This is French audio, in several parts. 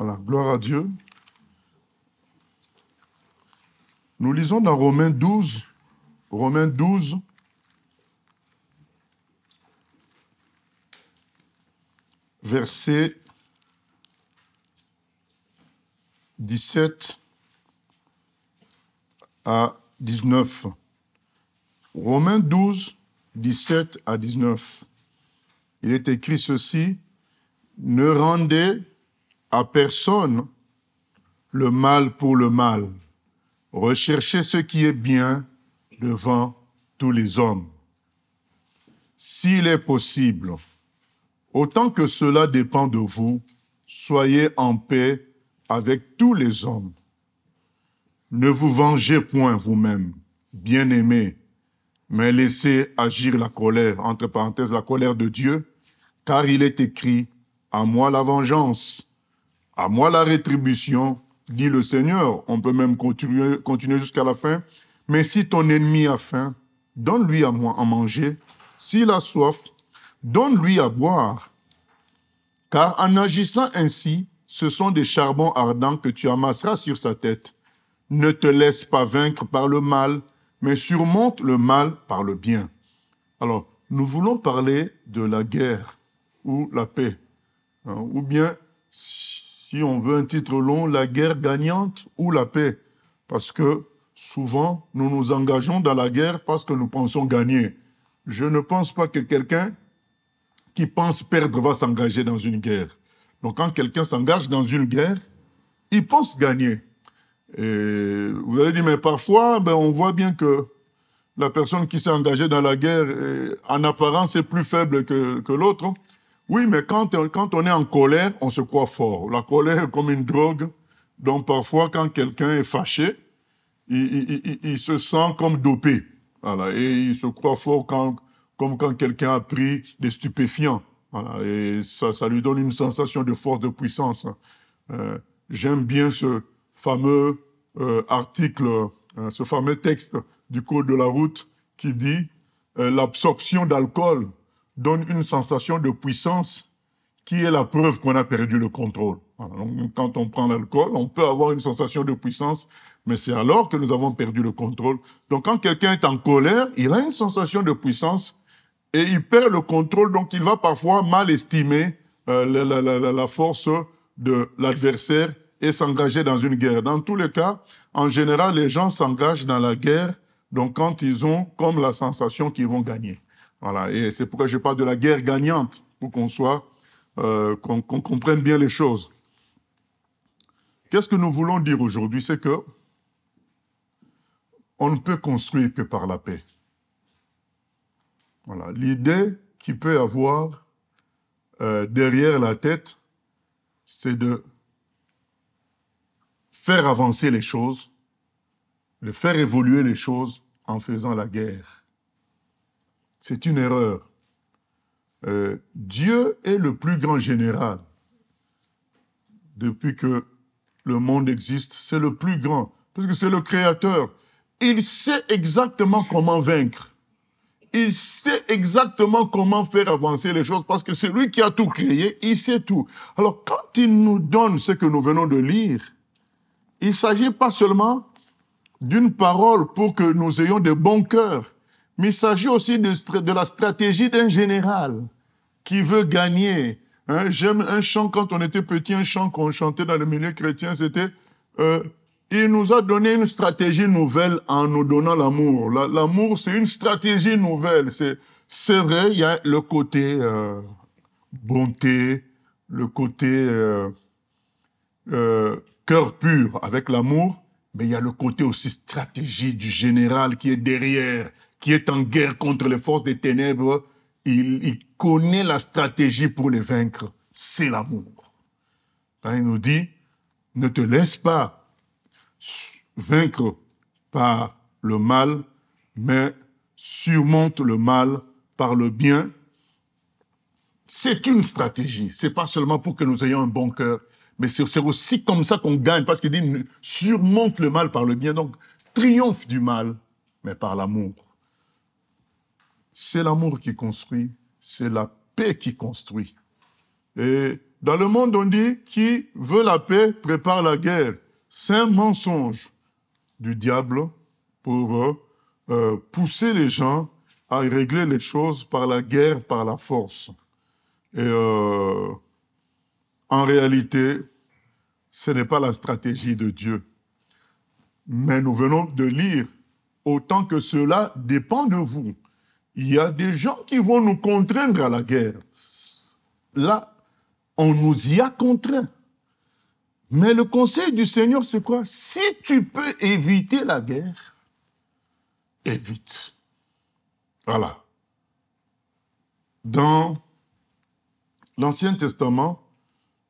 Voilà, gloire à Dieu. Nous lisons dans Romains 12, Romains 12, verset 17 à 19. Romains 12, 17 à 19. Il est écrit ceci, ne rendez à personne le mal pour le mal. Recherchez ce qui est bien devant tous les hommes. S'il est possible, autant que cela dépend de vous, soyez en paix avec tous les hommes. Ne vous vengez point vous-même, bien-aimés, mais laissez agir la colère, entre parenthèses, la colère de Dieu, car il est écrit, à moi la vengeance, à moi la rétribution, dit le Seigneur. On peut même continuer, jusqu'à la fin. Mais si ton ennemi a faim, donne-lui à moi à manger. S'il a soif, donne-lui à boire. Car en agissant ainsi, ce sont des charbons ardents que tu amasseras sur sa tête. Ne te laisse pas vaincre par le mal, mais surmonte le mal par le bien. Alors, nous voulons parler de la guerre ou la paix, hein, ou bien si on veut un titre long, la guerre gagnante ou la paix. Parce que souvent, nous nous engageons dans la guerre parce que nous pensons gagner. Je ne pense pas que quelqu'un qui pense perdre va s'engager dans une guerre. Donc quand quelqu'un s'engage dans une guerre, il pense gagner. Et vous allez dire, mais parfois, ben, on voit bien que la personne qui s'est engagée dans la guerre, eh, en apparence, est plus faible que l'autre. Oui, mais quand, quand on est en colère, on se croit fort. La colère est comme une drogue. Donc parfois, quand quelqu'un est fâché, il, il, il, se sent comme dopé. Voilà. Et il se croit fort quand, comme quand quelqu'un a pris des stupéfiants. Voilà. Et ça, ça lui donne une sensation de force, de puissance. Hein. Euh, j'aime bien ce fameux euh, article, hein, ce fameux texte du Code de la route qui dit euh, l'absorption d'alcool donne une sensation de puissance qui est la preuve qu'on a perdu le contrôle. quand on prend l'alcool, on peut avoir une sensation de puissance, mais c'est alors que nous avons perdu le contrôle. Donc quand quelqu'un est en colère, il a une sensation de puissance et il perd le contrôle, donc il va parfois mal estimer euh, la, la force de l'adversaire et s'engager dans une guerre. Dans tous les cas, en général, les gens s'engagent dans la guerre, donc quand ils ont comme la sensation qu'ils vont gagner. Voilà. Et c'est pourquoi je parle de la guerre gagnante, pour qu'on soit, euh, qu'on comprenne bien les choses. Qu'est-ce que nous voulons dire aujourd'hui C'est que on ne peut construire que par la paix. Voilà. L'idée qu'il peut avoir euh, derrière la tête, c'est de faire avancer les choses, de faire évoluer les choses en faisant la guerre. C'est une erreur. Euh, Dieu est le plus grand général. Depuis que le monde existe, c'est le plus grand, parce que c'est le créateur. Il sait exactement comment vaincre. Il sait exactement comment faire avancer les choses, parce que c'est lui qui a tout créé, il sait tout. Alors quand il nous donne ce que nous venons de lire, il s'agit pas seulement d'une parole pour que nous ayons de bons cœurs mais il s'agit aussi de, la stratégie d'un général qui veut gagner. Hein, j'aime un chant, quand on était petit, un chant qu'on chantait dans le milieu chrétien, c'était euh, Il nous a donné une stratégie nouvelle en nous donnant l'amour. L'amour, c'est une stratégie nouvelle. C'est vrai, il y a le côté euh, bonté, le côté euh, cœur pur avec l'amour, mais il y a le côté aussi stratégie du général qui est derrière qui est en guerre contre les forces des ténèbres, il, il connaît la stratégie pour les vaincre. C'est l'amour. Hein, il nous dit, ne te laisse pas vaincre par le mal, mais surmonte le mal par le bien. C'est une stratégie. C'est pas seulement pour que nous ayons un bon cœur, mais c'est aussi comme ça qu'on gagne, parce qu'il dit surmonte le mal par le bien. Donc, triomphe du mal, mais par l'amour c'est l'amour qui construit, c'est la paix qui construit. Et dans le monde, on dit qui veut la paix prépare la guerre. C'est un mensonge du diable pour euh, euh, pousser les gens à régler les choses par la guerre, par la force. Et euh, en réalité, ce n'est pas la stratégie de Dieu. Mais nous venons de lire, autant que cela dépend de vous il y a des gens qui vont nous contraindre à la guerre. Là, on nous y a contraint. Mais le conseil du Seigneur, c'est quoi Si tu peux éviter la guerre, évite. Voilà. Dans l'Ancien Testament,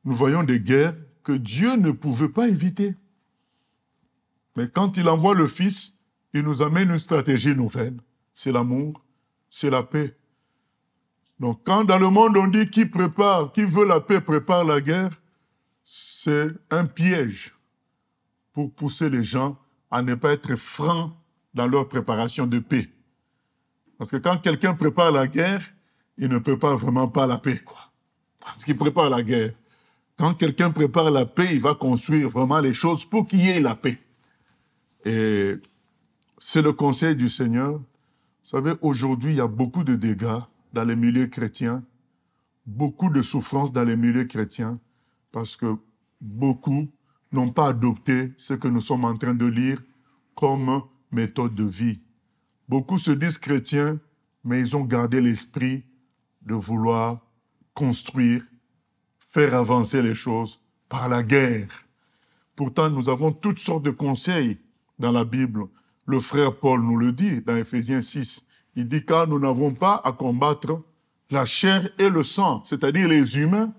nous voyons des guerres que Dieu ne pouvait pas éviter. Mais quand il envoie le Fils, il nous amène une stratégie nouvelle. C'est l'amour, c'est la paix. Donc quand dans le monde on dit qui prépare, qui veut la paix prépare la guerre, c'est un piège pour pousser les gens à ne pas être francs dans leur préparation de paix. Parce que quand quelqu'un prépare la guerre, il ne prépare vraiment pas la paix, quoi. Parce qu'il prépare la guerre. Quand quelqu'un prépare la paix, il va construire vraiment les choses pour qu'il y ait la paix. Et c'est le conseil du Seigneur savez, aujourd'hui, il y a beaucoup de dégâts dans les milieux chrétiens, beaucoup de souffrances dans les milieux chrétiens, parce que beaucoup n'ont pas adopté ce que nous sommes en train de lire comme méthode de vie. Beaucoup se disent chrétiens, mais ils ont gardé l'esprit de vouloir construire, faire avancer les choses par la guerre. Pourtant, nous avons toutes sortes de conseils dans la Bible le frère Paul nous le dit dans Ephésiens 6. Il dit car nous n'avons pas à combattre la chair et le sang, c'est-à-dire les humains,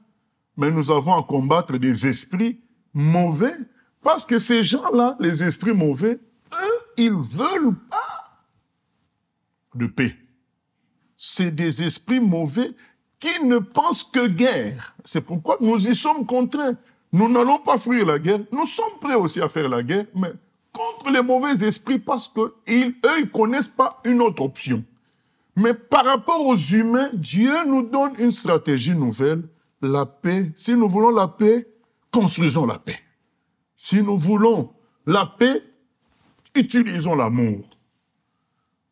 mais nous avons à combattre des esprits mauvais. Parce que ces gens-là, les esprits mauvais, eux, ils veulent pas de paix. C'est des esprits mauvais qui ne pensent que guerre. C'est pourquoi nous y sommes contraints. Nous n'allons pas fuir la guerre. Nous sommes prêts aussi à faire la guerre, mais contre les mauvais esprits parce que ils, eux, ils connaissent pas une autre option. Mais par rapport aux humains, Dieu nous donne une stratégie nouvelle, la paix. Si nous voulons la paix, construisons la paix. Si nous voulons la paix, utilisons l'amour.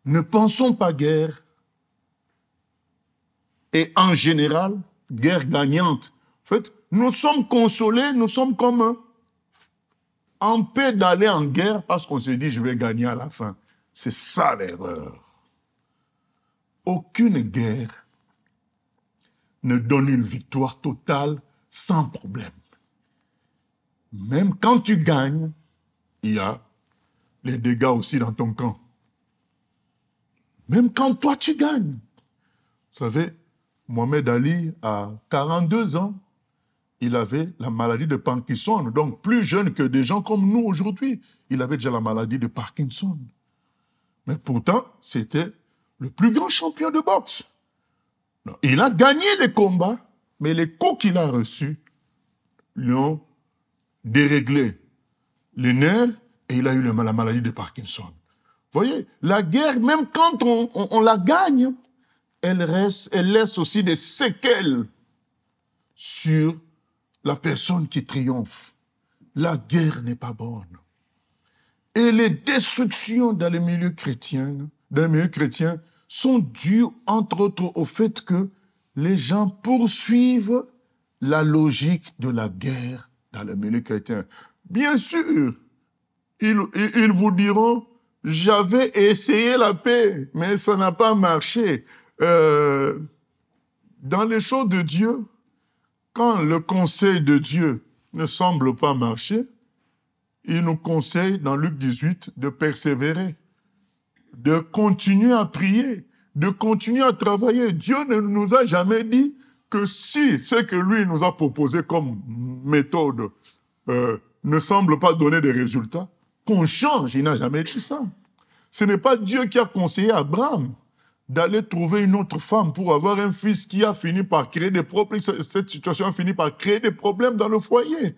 Ne pensons pas guerre. Et en général, guerre gagnante. En fait, nous sommes consolés, nous sommes comme en paix d'aller en guerre parce qu'on se dit je vais gagner à la fin. C'est ça l'erreur. Aucune guerre ne donne une victoire totale sans problème. Même quand tu gagnes, il y a les dégâts aussi dans ton camp. Même quand toi tu gagnes. Vous savez, Mohamed Ali, a 42 ans, il avait la maladie de Parkinson, donc plus jeune que des gens comme nous aujourd'hui. Il avait déjà la maladie de Parkinson. Mais pourtant, c'était le plus grand champion de boxe. Il a gagné les combats, mais les coups qu'il a reçus lui ont déréglé les nerfs et il a eu la maladie de Parkinson. Vous voyez, la guerre, même quand on, la gagne, elle, reste, elle laisse aussi des séquelles sur la personne qui triomphe. La guerre n'est pas bonne. Et les destructions dans les milieu chrétiens, dans le milieux chrétiens, sont dues entre autres au fait que les gens poursuivent la logique de la guerre dans le milieu chrétien. Bien sûr, ils, vous diront, j'avais essayé la paix, mais ça n'a pas marché. Euh, dans les choses de Dieu, quand le conseil de Dieu ne semble pas marcher, il nous conseille dans Luc 18 de persévérer, de continuer à prier, de continuer à travailler. Dieu ne nous a jamais dit que si ce que lui nous a proposé comme méthode euh, ne semble pas donner des résultats, qu'on change. Il n'a jamais dit ça. Ce n'est pas Dieu qui a conseillé Abraham d'aller trouver une autre femme pour avoir un fils qui a fini par créer des problèmes. Cette situation a fini par créer des problèmes dans le foyer.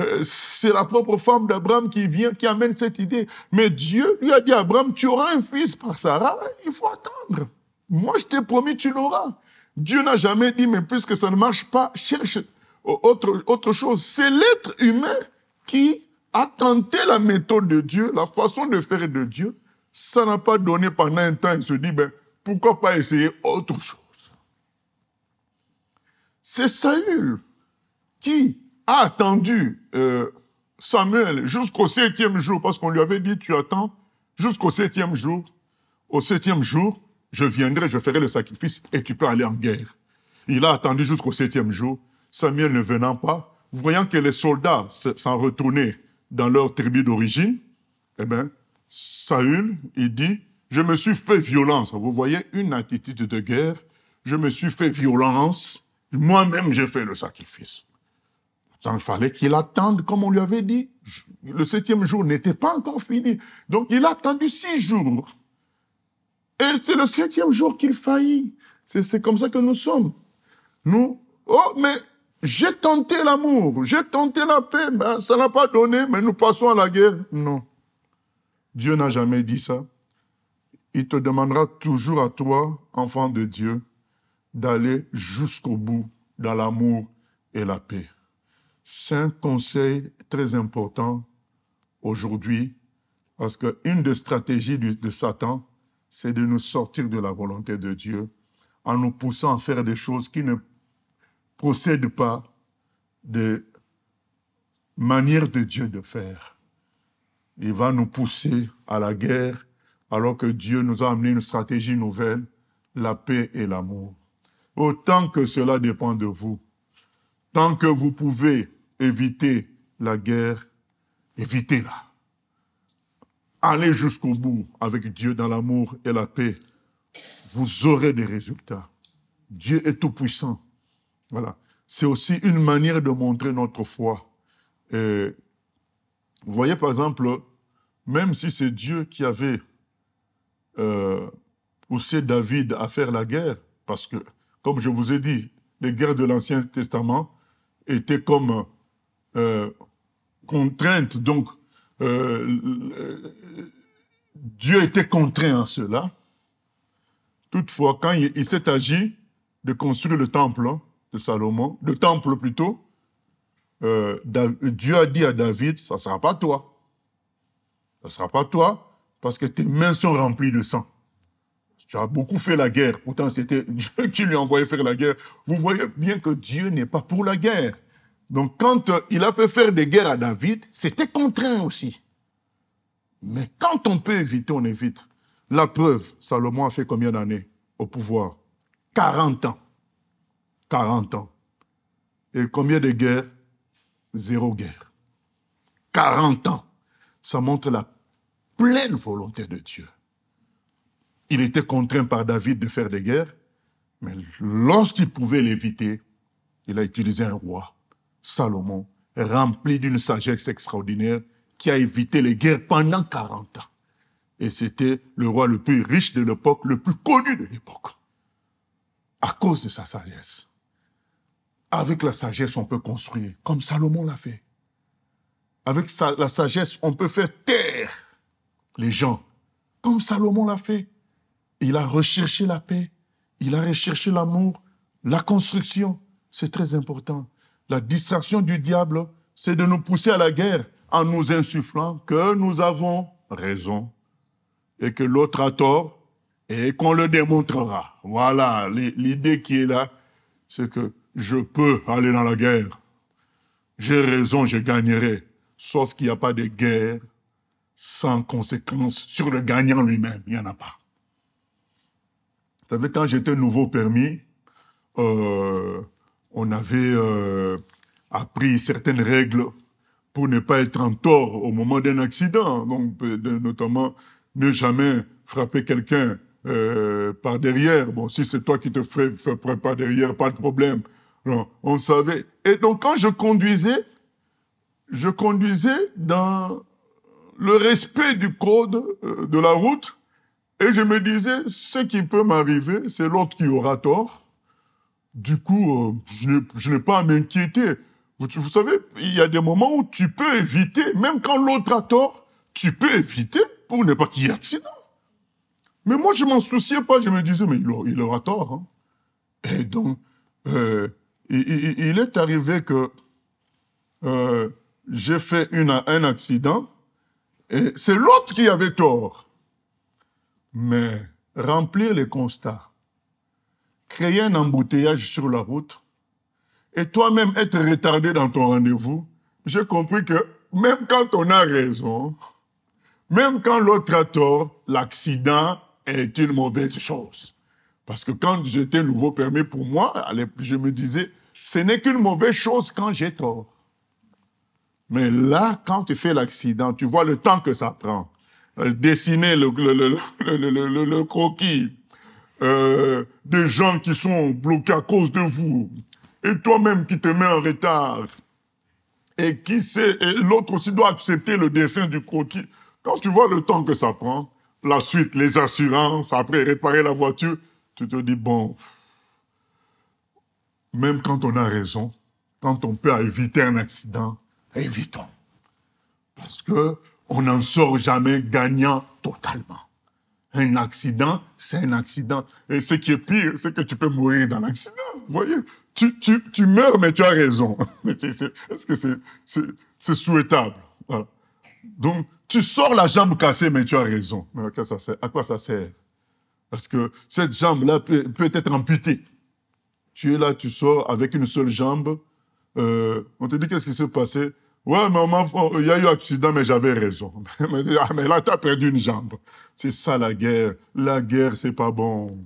Euh, c'est la propre femme d'Abraham qui vient, qui amène cette idée. Mais Dieu lui a dit, Abraham, tu auras un fils par Sarah, il faut attendre. Moi, je t'ai promis, tu l'auras. Dieu n'a jamais dit, mais puisque ça ne marche pas, cherche autre, autre chose. C'est l'être humain qui a tenté la méthode de Dieu, la façon de faire de Dieu. Ça n'a pas donné pendant un temps. Il se dit, ben, pourquoi pas essayer autre chose C'est Saül qui a attendu euh, Samuel jusqu'au septième jour, parce qu'on lui avait dit, tu attends jusqu'au septième jour. Au septième jour, je viendrai, je ferai le sacrifice et tu peux aller en guerre. Il a attendu jusqu'au septième jour. Samuel ne venant pas, voyant que les soldats s'en retournaient dans leur tribu d'origine, eh bien, Saül, il dit, je me suis fait violence. Vous voyez, une attitude de guerre. Je me suis fait violence. Moi-même, j'ai fait le sacrifice. tant il fallait qu'il attende, comme on lui avait dit. Le septième jour n'était pas encore fini. Donc, il a attendu six jours. Et c'est le septième jour qu'il faillit. C'est comme ça que nous sommes. Nous, oh, mais j'ai tenté l'amour, j'ai tenté la paix, ben, ça n'a pas donné, mais nous passons à la guerre. Non. Dieu n'a jamais dit ça il te demandera toujours à toi, enfant de Dieu, d'aller jusqu'au bout dans l'amour et la paix. Cinq conseils très important aujourd'hui, parce qu'une des stratégies de Satan, c'est de nous sortir de la volonté de Dieu en nous poussant à faire des choses qui ne procèdent pas de manière de Dieu de faire. Il va nous pousser à la guerre, alors que Dieu nous a amené une stratégie nouvelle, la paix et l'amour. Autant que cela dépend de vous, tant que vous pouvez éviter la guerre, évitez-la. Allez jusqu'au bout avec Dieu dans l'amour et la paix. Vous aurez des résultats. Dieu est tout-puissant. Voilà. C'est aussi une manière de montrer notre foi. vous voyez, par exemple, même si c'est Dieu qui avait euh, pousser David à faire la guerre, parce que, comme je vous ai dit, les guerres de l'Ancien Testament étaient comme euh, contraintes, donc euh, Dieu était contraint à cela. Toutefois, quand il, s'est agi de construire le temple hein, de Salomon, le temple plutôt, Dieu a dit à David, ça ne sera pas toi. Ça ne sera pas toi, parce que tes mains sont remplies de sang. Tu as beaucoup fait la guerre, pourtant c'était Dieu qui lui envoyait faire la guerre. Vous voyez bien que Dieu n'est pas pour la guerre. Donc quand euh, il a fait faire des guerres à David, c'était contraint aussi. Mais quand on peut éviter, on évite. La preuve, Salomon a fait combien d'années au pouvoir 40 ans. 40 ans. Et combien de guerres Zéro guerre. 40 ans. Ça montre la pleine volonté de Dieu. Il était contraint par David de faire des guerres, mais lorsqu'il pouvait l'éviter, il a utilisé un roi, Salomon, rempli d'une sagesse extraordinaire qui a évité les guerres pendant 40 ans. Et c'était le roi le plus riche de l'époque, le plus connu de l'époque, à cause de sa sagesse. Avec la sagesse, on peut construire, comme Salomon l'a fait. Avec la sagesse, on peut faire taire les gens, comme Salomon l'a fait. Il a recherché la paix, il a recherché l'amour, la construction, c'est très important. La distraction du diable, c'est de nous pousser à la guerre en nous insufflant que nous avons raison et que l'autre a tort et qu'on le démontrera. Voilà, l'idée qui est là, c'est que je peux aller dans la guerre. J'ai raison, je gagnerai. Sauf qu'il n'y a pas de guerre sans conséquence sur le gagnant lui-même. Il n'y en a pas. Vous savez, quand j'étais nouveau permis, euh, on avait euh, appris certaines règles pour ne pas être en tort au moment d'un accident. Donc, notamment, ne jamais frapper quelqu'un euh, par derrière. Bon, si c'est toi qui te fais, par derrière, pas de problème. on savait. Et donc, quand je conduisais, je conduisais dans le respect du code euh, de la route. Et je me disais, ce qui peut m'arriver, c'est l'autre qui aura tort. Du coup, euh, je n'ai pas à m'inquiéter. Vous, savez, il y a des moments où tu peux éviter, même quand l'autre a tort, tu peux éviter pour ne pas qu'il y ait accident. Mais moi, je m'en souciais pas. Je me disais, mais il aura, tort. Hein. Et donc, euh, il, est arrivé que j'ai fait une, un accident et c'est l'autre qui avait tort. Mais remplir les constats, créer un embouteillage sur la route, et toi-même être retardé dans ton rendez-vous, j'ai compris que même quand on a raison, même quand l'autre a tort, l'accident est une mauvaise chose. Parce que quand j'étais nouveau permis pour moi, je me disais, ce n'est qu'une mauvaise chose quand j'ai tort. Mais là, quand tu fais l'accident, tu vois le temps que ça prend. Euh, dessiner le, le, le, le croquis euh, des gens qui sont bloqués à cause de vous. Et toi-même qui te mets en retard. Et qui sait, et l'autre aussi doit accepter le dessin du croquis. Quand tu vois le temps que ça prend, la suite, les assurances, après réparer la voiture, tu te dis, bon, même quand on a raison, quand on peut éviter un accident, évitons. Parce que on n'en sort jamais gagnant totalement. Un accident, c'est un accident. Et ce qui est pire, c'est que tu peux mourir d'un accident. voyez, tu, tu, tu, meurs, mais tu as raison. Est-ce que c'est souhaitable Donc, tu sors la jambe cassée, mais tu as raison. Mais à quoi ça sert, à quoi ça sert Parce que cette jambe-là peut, peut, être amputée. Tu es là, tu sors avec une seule jambe. Euh, on te dit qu'est-ce qui s'est passé Ouais, mais il y a eu accident, mais j'avais raison. Ah, mais là, tu as perdu une jambe. C'est ça la guerre. La guerre, c'est pas bon.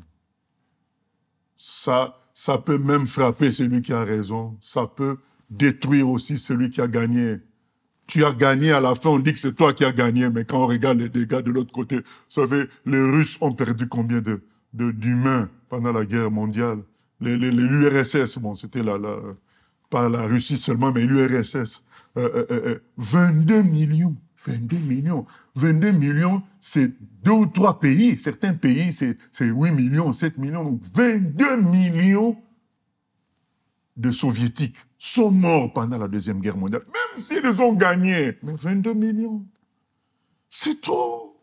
Ça, ça peut même frapper celui qui a raison. Ça peut détruire aussi celui qui a gagné. Tu as gagné à la fin, on dit que c'est toi qui as gagné, mais quand on regarde les dégâts de l'autre côté, ça fait les Russes ont perdu combien de d'humains pendant la guerre mondiale. L'URSS, les, les, bon, c'était la, la, pas la Russie seulement, mais l'URSS 22 euh, euh, euh, millions. 22 millions. 22 millions, c'est deux ou trois pays. Certains pays, c'est 8 millions, 7 millions. Donc 22 millions de soviétiques sont morts pendant la Deuxième Guerre mondiale, même s'ils ont gagné. Mais 22 millions, c'est trop.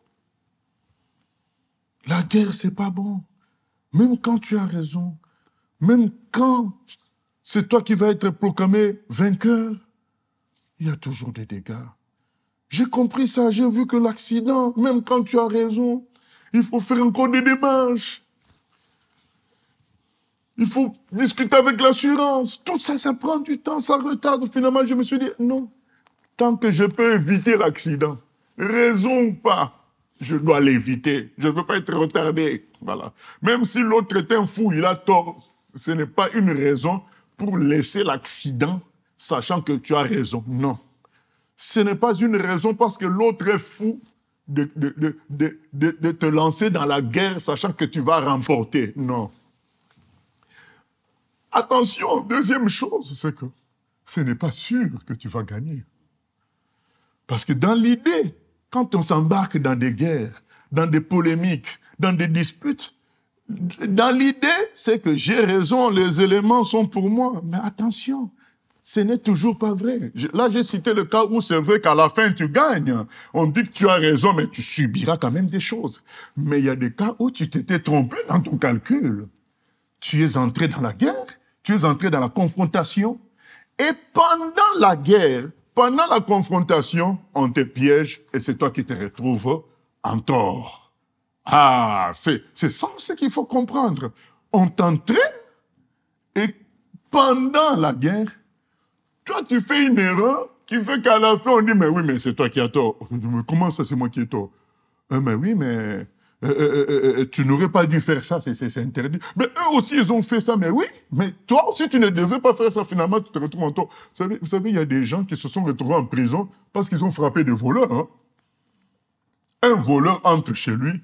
La guerre, c'est pas bon. Même quand tu as raison, même quand c'est toi qui vas être proclamé vainqueur, il y a toujours des dégâts. J'ai compris ça, j'ai vu que l'accident, même quand tu as raison, il faut faire encore des démarches. Il faut discuter avec l'assurance. Tout ça, ça prend du temps, ça retarde. Finalement, je me suis dit, non, tant que je peux éviter l'accident, raison ou pas, je dois l'éviter. Je ne veux pas être retardé. Voilà. Même si l'autre est un fou, il a tort. Ce n'est pas une raison pour laisser l'accident sachant que tu as raison. Non. Ce n'est pas une raison parce que l'autre est fou de, de, te lancer dans la guerre sachant que tu vas remporter. Non. Attention, deuxième chose, c'est que ce n'est pas sûr que tu vas gagner. Parce que dans l'idée, quand on s'embarque dans des guerres, dans des polémiques, dans des disputes, dans l'idée, c'est que j'ai raison, les éléments sont pour moi. Mais attention, ce n'est toujours pas vrai. là, j'ai cité le cas où c'est vrai qu'à la fin, tu gagnes. On dit que tu as raison, mais tu subiras quand même des choses. Mais il y a des cas où tu t'étais trompé dans ton calcul. Tu es entré dans la guerre, tu es entré dans la confrontation. Et pendant la guerre, pendant la confrontation, on te piège et c'est toi qui te retrouves en tort. Ah, c'est, c'est ça ce qu'il faut comprendre. On t'entraîne et pendant la guerre, toi, tu fais une erreur qui fait qu'à la fin, on dit, mais oui, mais c'est toi qui as tort. comment ça, c'est moi qui ai tort euh, Mais oui, mais euh, euh, tu n'aurais pas dû faire ça, c'est interdit. Mais eux aussi, ils ont fait ça, mais oui. Mais toi aussi, tu ne devais pas faire ça. Finalement, tu te retrouves en tort. Vous savez, il y a des gens qui se sont retrouvés en prison parce qu'ils ont frappé des voleurs. Hein. Un voleur entre chez lui,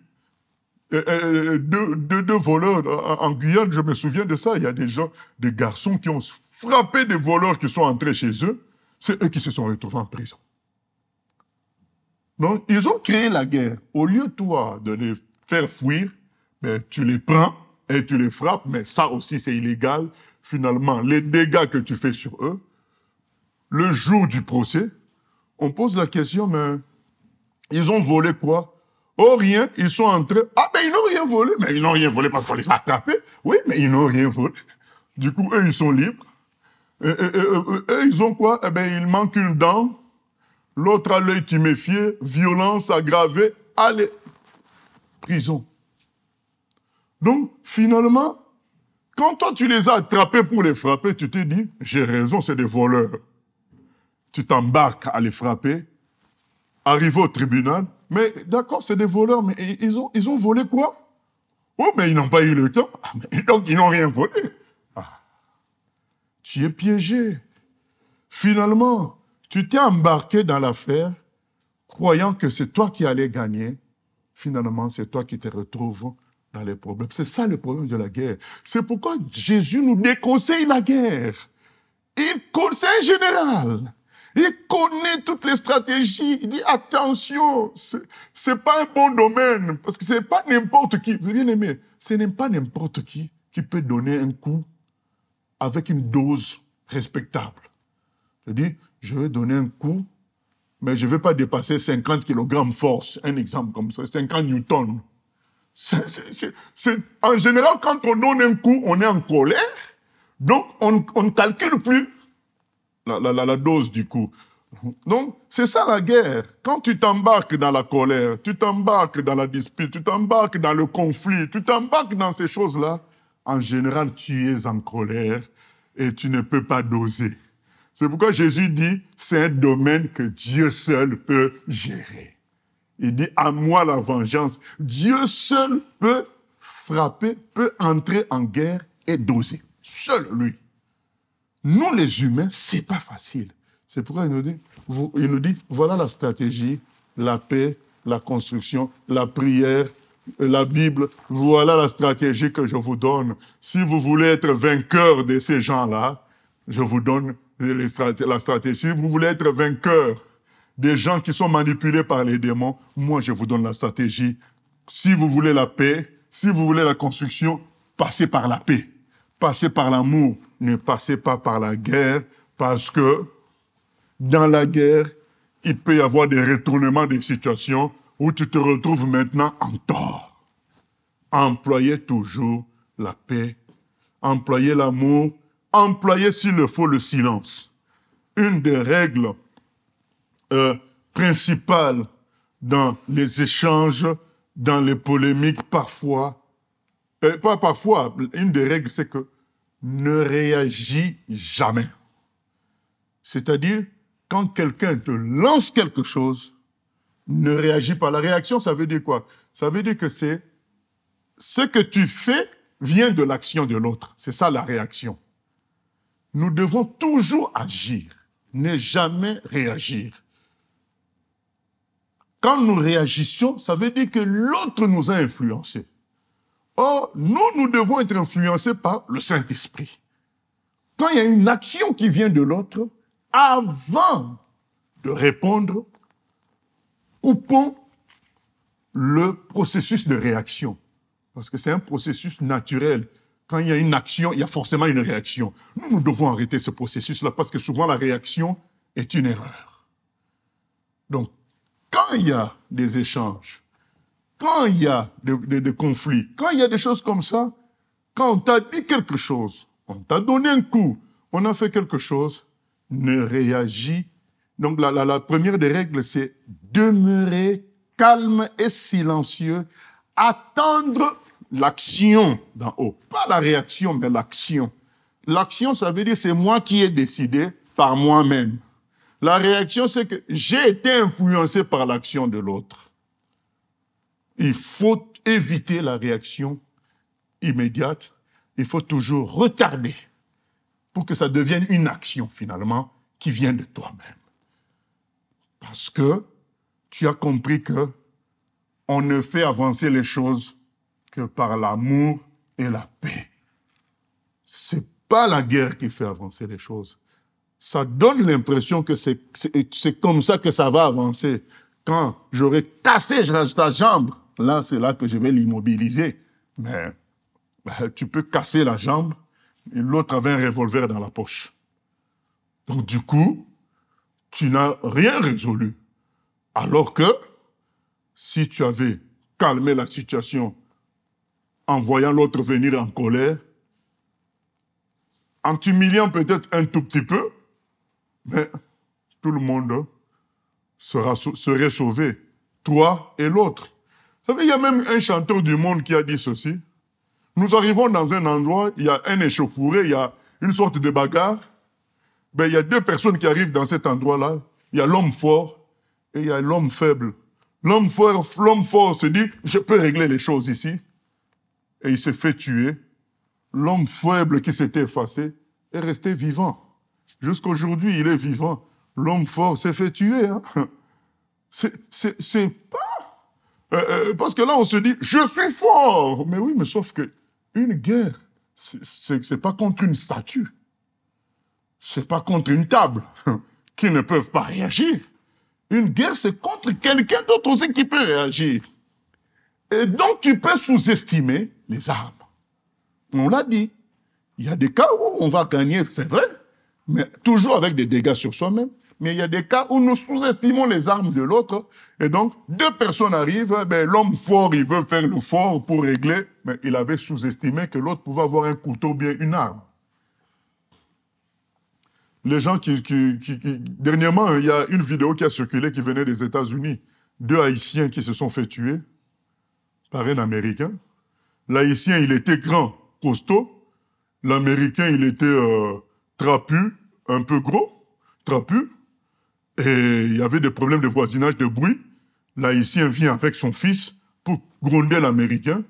euh, euh, euh, deux, voleurs en, Guyane, je me souviens de ça. Il y a des gens, des garçons qui ont frappé des voleurs qui sont entrés chez eux. C'est eux qui se sont retrouvés en prison. Donc, ils ont créé la guerre. Au lieu, toi, de les faire fuir, ben, tu les prends et tu les frappes, mais ça aussi, c'est illégal. Finalement, les dégâts que tu fais sur eux, le jour du procès, on pose la question, mais ils ont volé quoi Oh rien, ils sont entrés. Ah ben ils n'ont rien volé, mais ils n'ont rien volé parce qu'on les a attrapés. Oui, mais ils n'ont rien volé. Du coup, eux, ils sont libres. Euh, euh, euh, eux, ils ont quoi Eh ben, il manque une dent, l'autre à l'œil tuméfié, violence aggravée, allez, prison. Donc, finalement, quand toi, tu les as attrapés pour les frapper, tu te dis, j'ai raison, c'est des voleurs. Tu t'embarques à les frapper. Arrive au tribunal, mais d'accord, c'est des voleurs, mais ils ont, ils ont volé quoi Oh, mais ils n'ont pas eu le temps. Ah, donc, ils n'ont rien volé. Ah. Tu es piégé. Finalement, tu t'es embarqué dans l'affaire, croyant que c'est toi qui allais gagner. Finalement, c'est toi qui te retrouves dans les problèmes. C'est ça le problème de la guerre. C'est pourquoi Jésus nous déconseille la guerre. Il conseille général. Il connaît toutes les stratégies. Il dit attention, c'est pas un bon domaine parce que c'est pas n'importe qui. Vous avez bien aimé, ce n'est pas n'importe qui qui peut donner un coup avec une dose respectable. Je dis, je vais donner un coup, mais je vais pas dépasser 50 kg force. Un exemple comme ça, 50 newtons. en général, quand on donne un coup, on est en colère. Donc, on, on ne calcule plus la, dose du coup. Donc, c'est ça la guerre. Quand tu t'embarques dans la colère, tu t'embarques dans la dispute, tu t'embarques dans le conflit, tu t'embarques dans ces choses-là, en général, tu es en colère et tu ne peux pas doser. C'est pourquoi Jésus dit, c'est un domaine que Dieu seul peut gérer. Il dit, à moi la vengeance. Dieu seul peut frapper, peut entrer en guerre et doser. Seul lui. Nous, les humains, c'est pas facile. C'est pourquoi il nous, dit, il nous dit, voilà la stratégie, la paix, la construction, la prière, euh, la Bible. Voilà la stratégie que je vous donne. Si vous voulez être vainqueur de ces gens-là, je vous donne la stratégie. Si vous voulez être vainqueur des gens qui sont manipulés par les démons, moi, je vous donne la stratégie. Si vous voulez la paix, si vous voulez la construction, passez par la paix, passez par l'amour, ne passez pas par la guerre parce que dans la guerre, il peut y avoir des retournements des situations où tu te retrouves maintenant en tort. Employez toujours la paix, employez l'amour, employez s'il le faut le silence. Une des règles euh, principales dans les échanges, dans les polémiques parfois, euh, pas parfois, une des règles c'est que ne réagit jamais. C'est-à-dire, quand quelqu'un te lance quelque chose, ne réagis pas. La réaction, ça veut dire quoi Ça veut dire que c'est ce que tu fais vient de l'action de l'autre. C'est ça la réaction. Nous devons toujours agir, ne jamais réagir. Quand nous réagissons, ça veut dire que l'autre nous a influencés. Or, nous, nous devons être influencés par le Saint-Esprit. Quand il y a une action qui vient de l'autre, avant de répondre, coupons le processus de réaction. Parce que c'est un processus naturel. Quand il y a une action, il y a forcément une réaction. Nous, nous devons arrêter ce processus-là parce que souvent la réaction est une erreur. Donc, quand il y a des échanges, quand il y a des de, conflits, quand il y a des choses comme ça, quand on t'a dit quelque chose, on t'a donné un coup, on a fait quelque chose, ne réagis. Donc la, la première des règles, c'est demeurer calme et silencieux, attendre l'action d'en haut, pas la réaction, mais l'action. L'action, ça veut dire c'est moi qui ai décidé par moi-même. La réaction, c'est que j'ai été influencé par l'action de l'autre il faut éviter la réaction immédiate, il faut toujours retarder pour que ça devienne une action finalement qui vient de toi-même. Parce que tu as compris que on ne fait avancer les choses que par l'amour et la paix. C'est pas la guerre qui fait avancer les choses. Ça donne l'impression que c'est comme ça que ça va avancer. Quand j'aurais cassé ta jambe, là, c'est là que je vais l'immobiliser. Mais bah, tu peux casser la jambe et l'autre avait un revolver dans la poche. Donc du coup, tu n'as rien résolu. Alors que si tu avais calmé la situation en voyant l'autre venir en colère, en t'humiliant peut-être un tout petit peu, mais tout le monde sera, serait sauvé, toi et l'autre. Vous savez, il y a même un chanteur du monde qui a dit ceci. Nous arrivons dans un endroit, il y a un échauffouré, il y a une sorte de bagarre. Ben, il y a deux personnes qui arrivent dans cet endroit-là. Il y a l'homme fort et il y a l'homme faible. L'homme fort, l'homme fort se dit, je peux régler les choses ici. Et il s'est fait tuer. L'homme faible qui s'était effacé est resté vivant. Jusqu'aujourd'hui, il est vivant. L'homme fort s'est fait tuer. Hein. C'est pas euh, euh, parce que là, on se dit, je suis fort. Mais oui, mais sauf que une guerre, c'est pas contre une statue. C'est pas contre une table qui ne peuvent pas réagir. Une guerre, c'est contre quelqu'un d'autre aussi qui peut réagir. Et donc, tu peux sous-estimer les armes. On l'a dit. Il y a des cas où on va gagner, c'est vrai, mais toujours avec des dégâts sur soi-même mais il y a des cas où nous sous-estimons les armes de l'autre. Et donc, deux personnes arrivent, ben, l'homme fort, il veut faire le fort pour régler, mais il avait sous-estimé que l'autre pouvait avoir un couteau bien une arme. Les gens qui, Dernièrement, il y a une vidéo qui a circulé qui venait des États-Unis. Deux Haïtiens qui se sont fait tuer par un Américain. L'Haïtien, il était grand, costaud. L'Américain, il était euh, trapu, un peu gros, trapu. Et il y avait des problèmes de voisinage de bruit. L'haïtien vient avec son fils pour gronder l'Américain.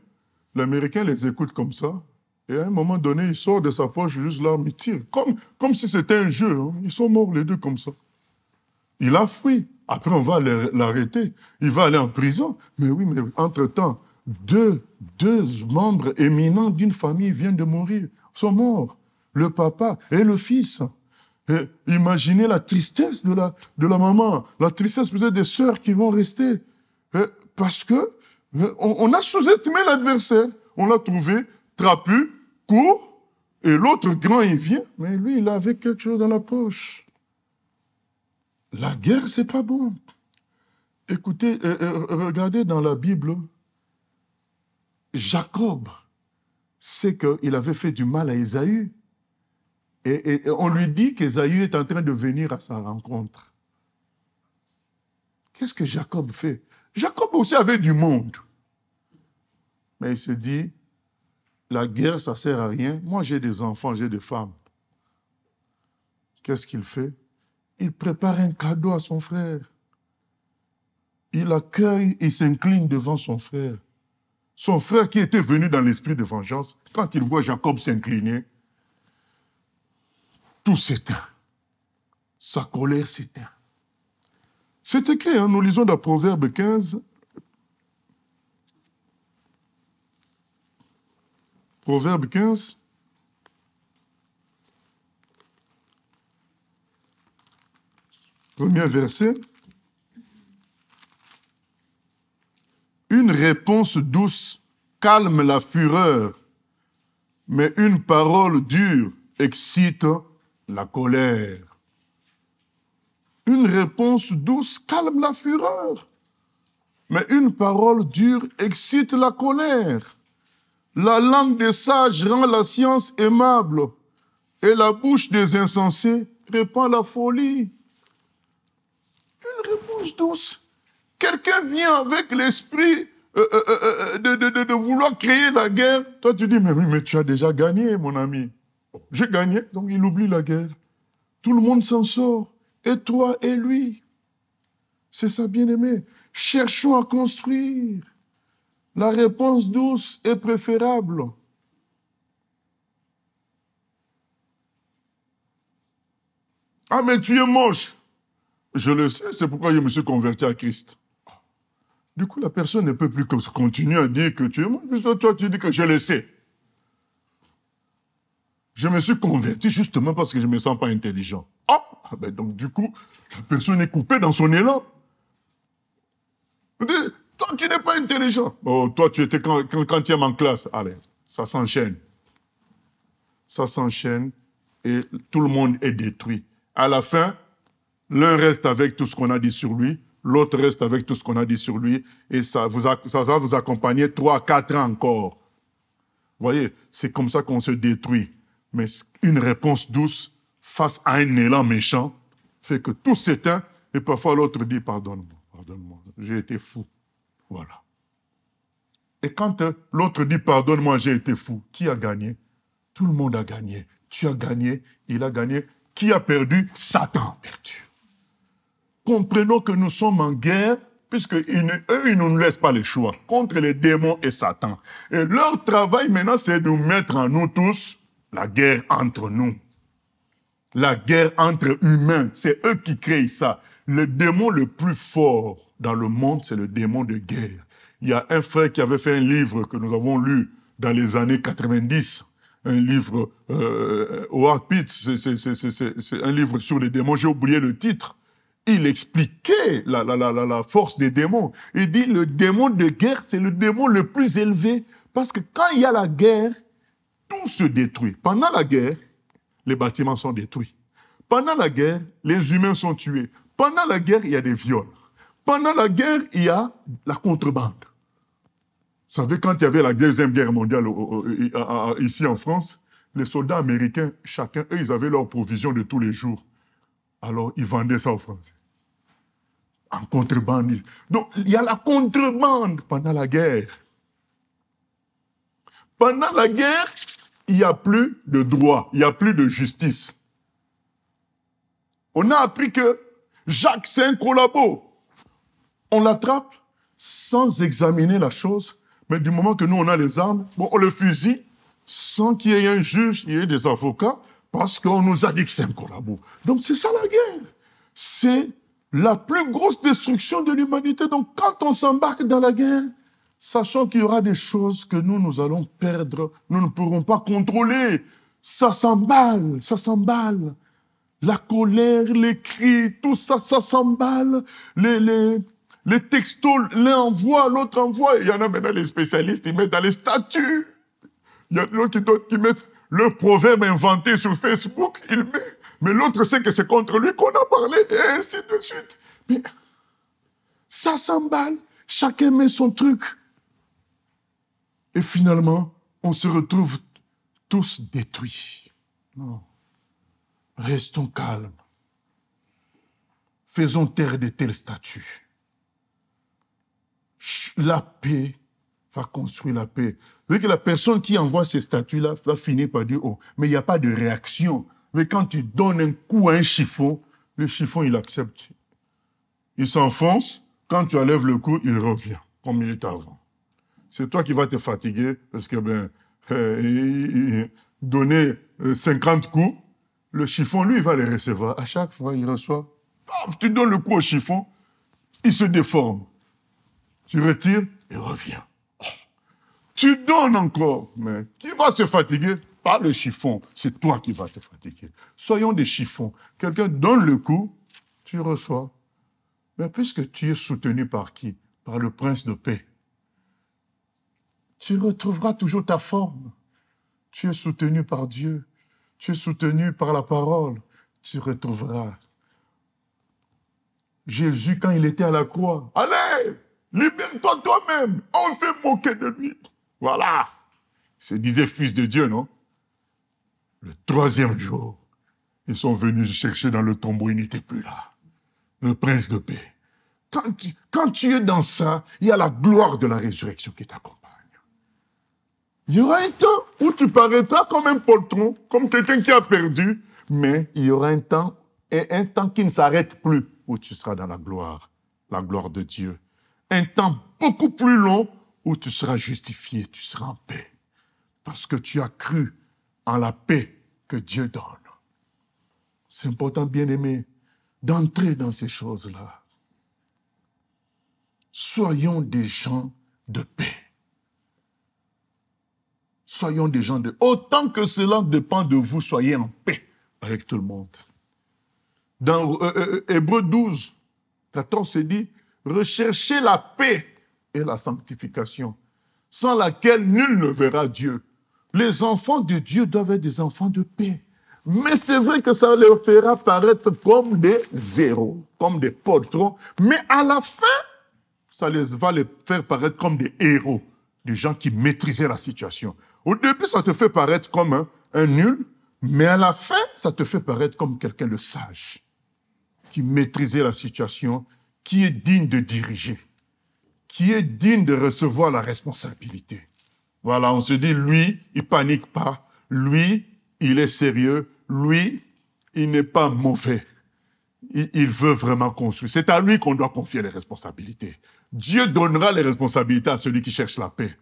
L'Américain les écoute comme ça. Et à un moment donné, il sort de sa poche juste l'arme, il tire. Comme, si c'était un jeu. Hein. Ils sont morts les deux comme ça. Il a fui. Après, on va l'arrêter. Il va aller en prison. Mais oui, mais entre-temps, deux, deux membres éminents d'une famille viennent de mourir, sont morts. Le papa et le fils imaginez la tristesse de la, de la maman, la tristesse peut-être des sœurs qui vont rester. parce que on, a sous-estimé l'adversaire. On l'a trouvé trapu, court, et l'autre grand, il vient. Mais lui, il avait quelque chose dans la poche. La guerre, c'est pas bon. Écoutez, regardez dans la Bible, Jacob sait qu'il avait fait du mal à Ésaü. Et, on lui dit qu'Ésaü est en train de venir à sa rencontre. Qu'est-ce que Jacob fait Jacob aussi avait du monde. Mais il se dit, la guerre, ça sert à rien. Moi, j'ai des enfants, j'ai des femmes. Qu'est-ce qu'il fait Il prépare un cadeau à son frère. Il accueille et s'incline devant son frère. Son frère qui était venu dans l'esprit de vengeance, quand il voit Jacob s'incliner, tout s'éteint. Sa colère s'éteint. C'est écrit, hein, nous lisons dans Proverbe 15, Proverbe 15, premier verset. Une réponse douce calme la fureur, mais une parole dure excite la colère. Une réponse douce calme la fureur, mais une parole dure excite la colère. La langue des sages rend la science aimable, et la bouche des insensés répand la folie. Une réponse douce. Quelqu'un vient avec l'esprit euh, euh, euh, de, de, vouloir créer la guerre. Toi, tu dis, mais oui, mais tu as déjà gagné, mon ami. J'ai gagné, donc il oublie la guerre. Tout le monde s'en sort, et toi et lui. C'est ça, bien-aimé. Cherchons à construire. La réponse douce est préférable. Ah, mais tu es moche. Je le sais, c'est pourquoi je me suis converti à Christ. Du coup, la personne ne peut plus continuer à dire que tu es moche, toi, tu dis que je le sais. Je me suis converti justement parce que je me sens pas intelligent. Ah, ah ben donc du coup, la personne est coupée dans son élan. toi, tu n'es pas intelligent. Oh, toi, tu étais quand, quand, tu en classe. Allez, ça s'enchaîne. Ça s'enchaîne et tout le monde est détruit. À la fin, l'un reste avec tout ce qu'on a dit sur lui, l'autre reste avec tout ce qu'on a dit sur lui, et ça, vous ça va vous accompagner trois, quatre ans encore. Vous voyez, c'est comme ça qu'on se détruit. Mais une réponse douce face à un élan méchant fait que tout s'éteint et parfois l'autre dit pardonne-moi, pardonne-moi, j'ai été fou. Voilà. Et quand euh, l'autre dit pardonne-moi, j'ai été fou, qui a gagné Tout le monde a gagné. Tu as gagné, il a gagné. Qui a perdu Satan a perdu. Comprenons que nous sommes en guerre puisque ils ne, ne nous laissent pas le choix contre les démons et Satan. Et leur travail maintenant, c'est de nous mettre en nous tous la guerre entre nous. La guerre entre humains, c'est eux qui créent ça. Le démon le plus fort dans le monde, c'est le démon de guerre. Il y a un frère qui avait fait un livre que nous avons lu dans les années 90, un livre, euh, c'est un livre sur les démons, j'ai oublié le titre. Il expliquait la, la, la force des démons. Il dit, le démon de guerre, c'est le démon le plus élevé, parce que quand il y a la guerre, tout se détruit. Pendant la guerre, les bâtiments sont détruits. Pendant la guerre, les humains sont tués. Pendant la guerre, il y a des viols. Pendant la guerre, il y a la contrebande. Vous savez, quand il y avait la Deuxième Guerre mondiale ici en France, les soldats américains, chacun, eux, ils avaient leurs provisions de tous les jours. Alors, ils vendaient ça aux Français. En contrebande. Donc, il y a la contrebande pendant la guerre. Pendant la guerre, il n'y a plus de droit, il n'y a plus de justice. On a appris que Jacques, c'est un collabo. On l'attrape sans examiner la chose, mais du moment que nous, on a les armes, bon, on le fusille sans qu'il y ait un juge, il y ait des avocats, parce qu'on nous a dit que c'est un collabo. Donc c'est ça la guerre. C'est la plus grosse destruction de l'humanité. Donc quand on s'embarque dans la guerre, sachant qu'il y aura des choses que nous, nous allons perdre, nous ne pourrons pas contrôler. Ça s'emballe, ça s'emballe. La colère, les cris, tout ça, ça s'emballe. Les, les, les textos, l'un envoie, l'autre envoie. Il y en a maintenant les spécialistes, ils mettent dans les statuts. Il y en a d'autres qui, mettent le proverbe inventé sur Facebook, il Mais l'autre sait que c'est contre lui qu'on a parlé, et ainsi de suite. Mais ça s'emballe. Chacun met son truc. Et finalement, on se retrouve tous détruits. Restons calmes. Faisons taire de telles statues. La paix va construire la paix. Vous que la personne qui envoie ces statues-là va finir par dire, oh, mais il n'y a pas de réaction. Mais quand tu donnes un coup à un chiffon, le chiffon, il accepte. Il s'enfonce. Quand tu enlèves le coup, il revient, comme il était avant c'est toi qui vas te fatiguer parce que ben, euh, donner euh, 50 coups, le chiffon, lui, il va les recevoir. À chaque fois, il reçoit. tu donnes le coup au chiffon, il se déforme. Tu retires et reviens. Oh, tu donnes encore, mais qui va se fatiguer Pas le chiffon, c'est toi qui vas te fatiguer. Soyons des chiffons. Quelqu'un donne le coup, tu reçois. Mais puisque tu es soutenu par qui Par le prince de paix tu retrouveras toujours ta forme. Tu es soutenu par Dieu, tu es soutenu par la parole, tu retrouveras. Jésus, quand il était à la croix, allez, libère-toi toi-même. On s'est moqué de lui. Voilà. Il se disait fils de Dieu, non Le troisième jour, ils sont venus chercher dans le tombeau, il n'était plus là. Le prince de paix. Quand tu, quand tu es dans ça, il y a la gloire de la résurrection qui t'accompagne. Il y aura un temps où tu paraîtras comme un poltron, comme quelqu'un qui a perdu, mais il y aura un temps et un temps qui ne s'arrête plus où tu seras dans la gloire, la gloire de Dieu. Un temps beaucoup plus long où tu seras justifié, tu seras en paix, parce que tu as cru en la paix que Dieu donne. C'est important, bien-aimé, d'entrer dans ces choses-là. Soyons des gens de paix. Soyons des gens de... Autant que cela dépend de vous, soyez en paix avec tout le monde. Dans euh, euh, euh, Hébreu 12, 14 se dit, recherchez la paix et la sanctification, sans laquelle nul ne verra Dieu. Les enfants de Dieu doivent être des enfants de paix. Mais c'est vrai que ça les fera paraître comme des zéros, comme des poltrons. Mais à la fin, ça les va les faire paraître comme des héros, des gens qui maîtrisaient la situation. Au début, ça te fait paraître comme un, nul, mais à la fin, ça te fait paraître comme quelqu'un de sage, qui maîtrisait la situation, qui est digne de diriger, qui est digne de recevoir la responsabilité. Voilà, on se dit, lui, il panique pas, lui, il est sérieux, lui, il n'est pas mauvais. il veut vraiment construire. C'est à lui qu'on doit confier les responsabilités. Dieu donnera les responsabilités à celui qui cherche la paix.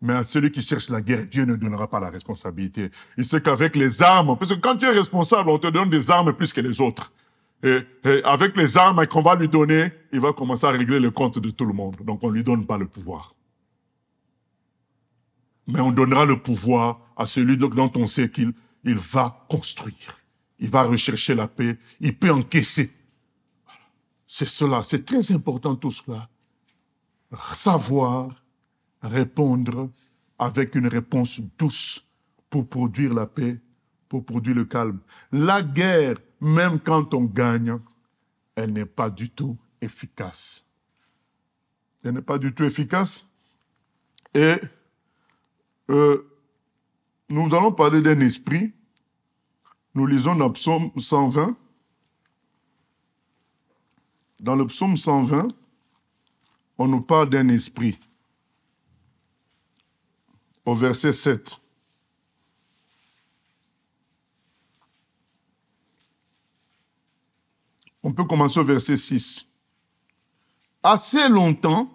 Mais à celui qui cherche la guerre, Dieu ne donnera pas la responsabilité. Il sait qu'avec les armes, parce que quand tu es responsable, on te donne des armes plus que les autres. Et, avec les armes qu'on va lui donner, il va commencer à régler le compte de tout le monde. Donc on ne lui donne pas le pouvoir. Mais on donnera le pouvoir à celui dont on sait qu'il il va construire. Il va rechercher la paix. Il peut encaisser. C'est cela. C'est très important tout cela. Savoir répondre avec une réponse douce pour produire la paix, pour produire le calme. La guerre, même quand on gagne, elle n'est pas du tout efficace. Elle n'est pas du tout efficace. Et euh, nous allons parler d'un esprit. Nous lisons dans le psaume 120. Dans le psaume 120, on nous parle d'un esprit au verset 7. On peut commencer au verset 6. Assez longtemps,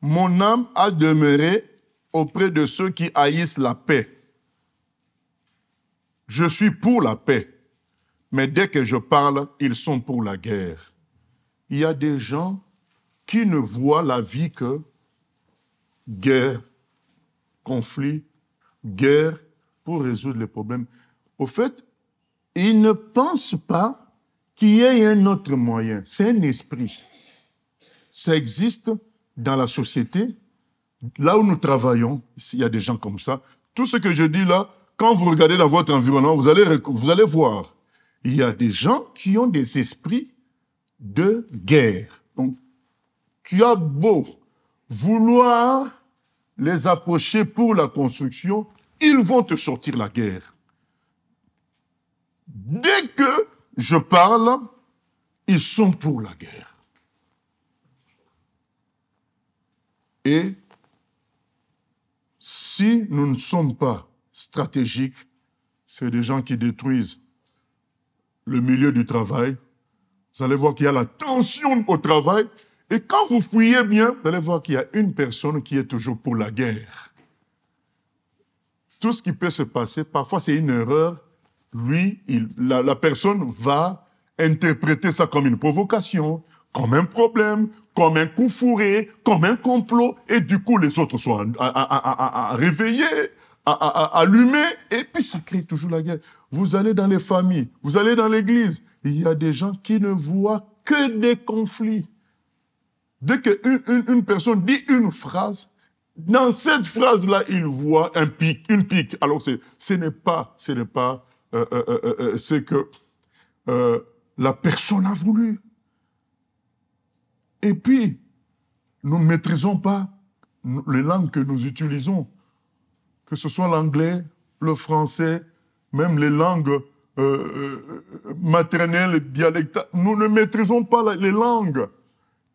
mon âme a demeuré auprès de ceux qui haïssent la paix. Je suis pour la paix, mais dès que je parle, ils sont pour la guerre. Il y a des gens qui ne voient la vie que guerre, conflit, guerre, pour résoudre les problèmes. Au fait, ils ne pensent pas qu'il y ait un autre moyen. C'est un esprit. Ça existe dans la société. Là où nous travaillons, il y a des gens comme ça. Tout ce que je dis là, quand vous regardez dans votre environnement, vous allez, vous allez voir. Il y a des gens qui ont des esprits de guerre. Donc, tu as beau vouloir les approcher pour la construction, ils vont te sortir la guerre. Dès que je parle, ils sont pour la guerre. Et si nous ne sommes pas stratégiques, c'est des gens qui détruisent le milieu du travail. Vous allez voir qu'il y a la tension au travail et quand vous fouillez bien, vous allez voir qu'il y a une personne qui est toujours pour la guerre. Tout ce qui peut se passer, parfois c'est une erreur. Lui, il, la, personne va interpréter ça comme une provocation, comme un problème, comme un coup fourré, comme un complot, et du coup les autres sont à réveiller, à, allumer, et puis ça crée toujours la guerre. Vous allez dans les familles, vous allez dans l'église, il y a des gens qui ne voient que des conflits. Dès qu'une une, personne dit une phrase, dans cette phrase-là, il voit un pic, une pique. Alors ce n'est pas, ce n'est pas euh, euh, euh, euh ce que la personne a voulu. Et puis, nous ne maîtrisons pas les langues que nous utilisons, que ce soit l'anglais, le français, même les langues maternelles, dialectales. Nous ne maîtrisons pas les langues.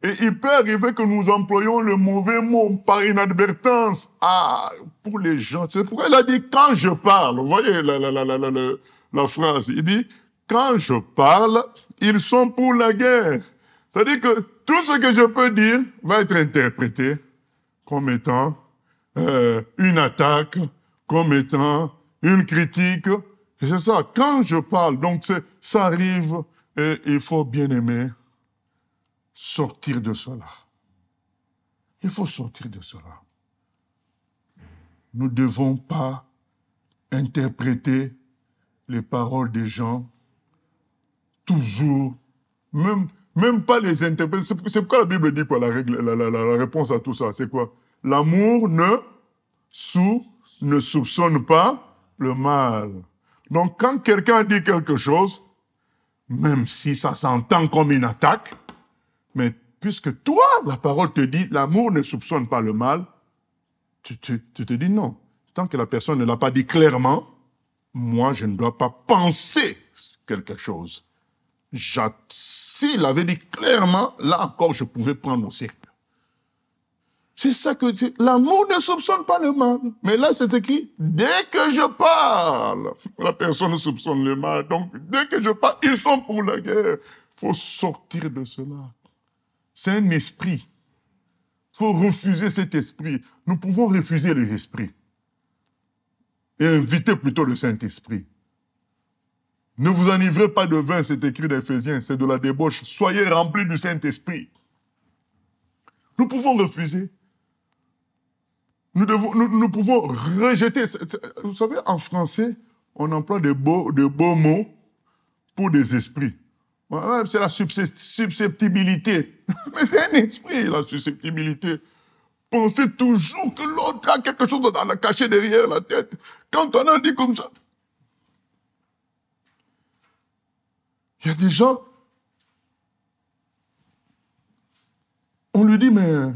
Et il peut arriver que nous employons le mauvais mot par inadvertance. Ah, pour les gens. C'est pourquoi il a dit quand je parle. Vous voyez la, la, la, la, phrase. Il dit quand je parle, ils sont pour la guerre. C'est-à-dire que tout ce que je peux dire va être interprété comme étant euh, une attaque, comme étant une critique. c'est ça, quand je parle, donc ça arrive, et il faut bien aimer sortir de cela. Il faut sortir de cela. Nous ne devons pas interpréter les paroles des gens toujours, même, même pas les interpréter. C'est pourquoi la Bible dit quoi la, réponse à tout ça C'est quoi L'amour ne, sou, ne soupçonne pas le mal. Donc quand quelqu'un dit quelque chose, même si ça s'entend comme une attaque, mais puisque toi, la parole te dit, l'amour ne soupçonne pas le mal, tu, te dis non. Tant que la personne ne l'a pas dit clairement, moi, je ne dois pas penser quelque chose. S'il avait dit clairement, là encore, je pouvais prendre mon cercle. C'est ça que L'amour ne soupçonne pas le mal. Mais là, c'est écrit, dès que je parle, la personne soupçonne le mal. Donc, dès que je parle, ils sont pour la guerre. faut sortir de cela c'est un esprit. Il faut refuser cet esprit. Nous pouvons refuser les esprits et inviter plutôt le Saint-Esprit. Ne vous enivrez pas de vin, c'est écrit d'Ephésiens, c'est de la débauche. Soyez remplis du Saint-Esprit. Nous pouvons refuser. Nous, nous, pouvons rejeter. Vous savez, en français, on emploie de beaux, beaux mots pour des esprits. C'est la susceptibilité. Mais c'est un esprit, la susceptibilité. Pensez toujours que l'autre a quelque chose dans la cacher derrière la tête. Quand on a dit comme ça. Il y a des gens, on lui dit, mais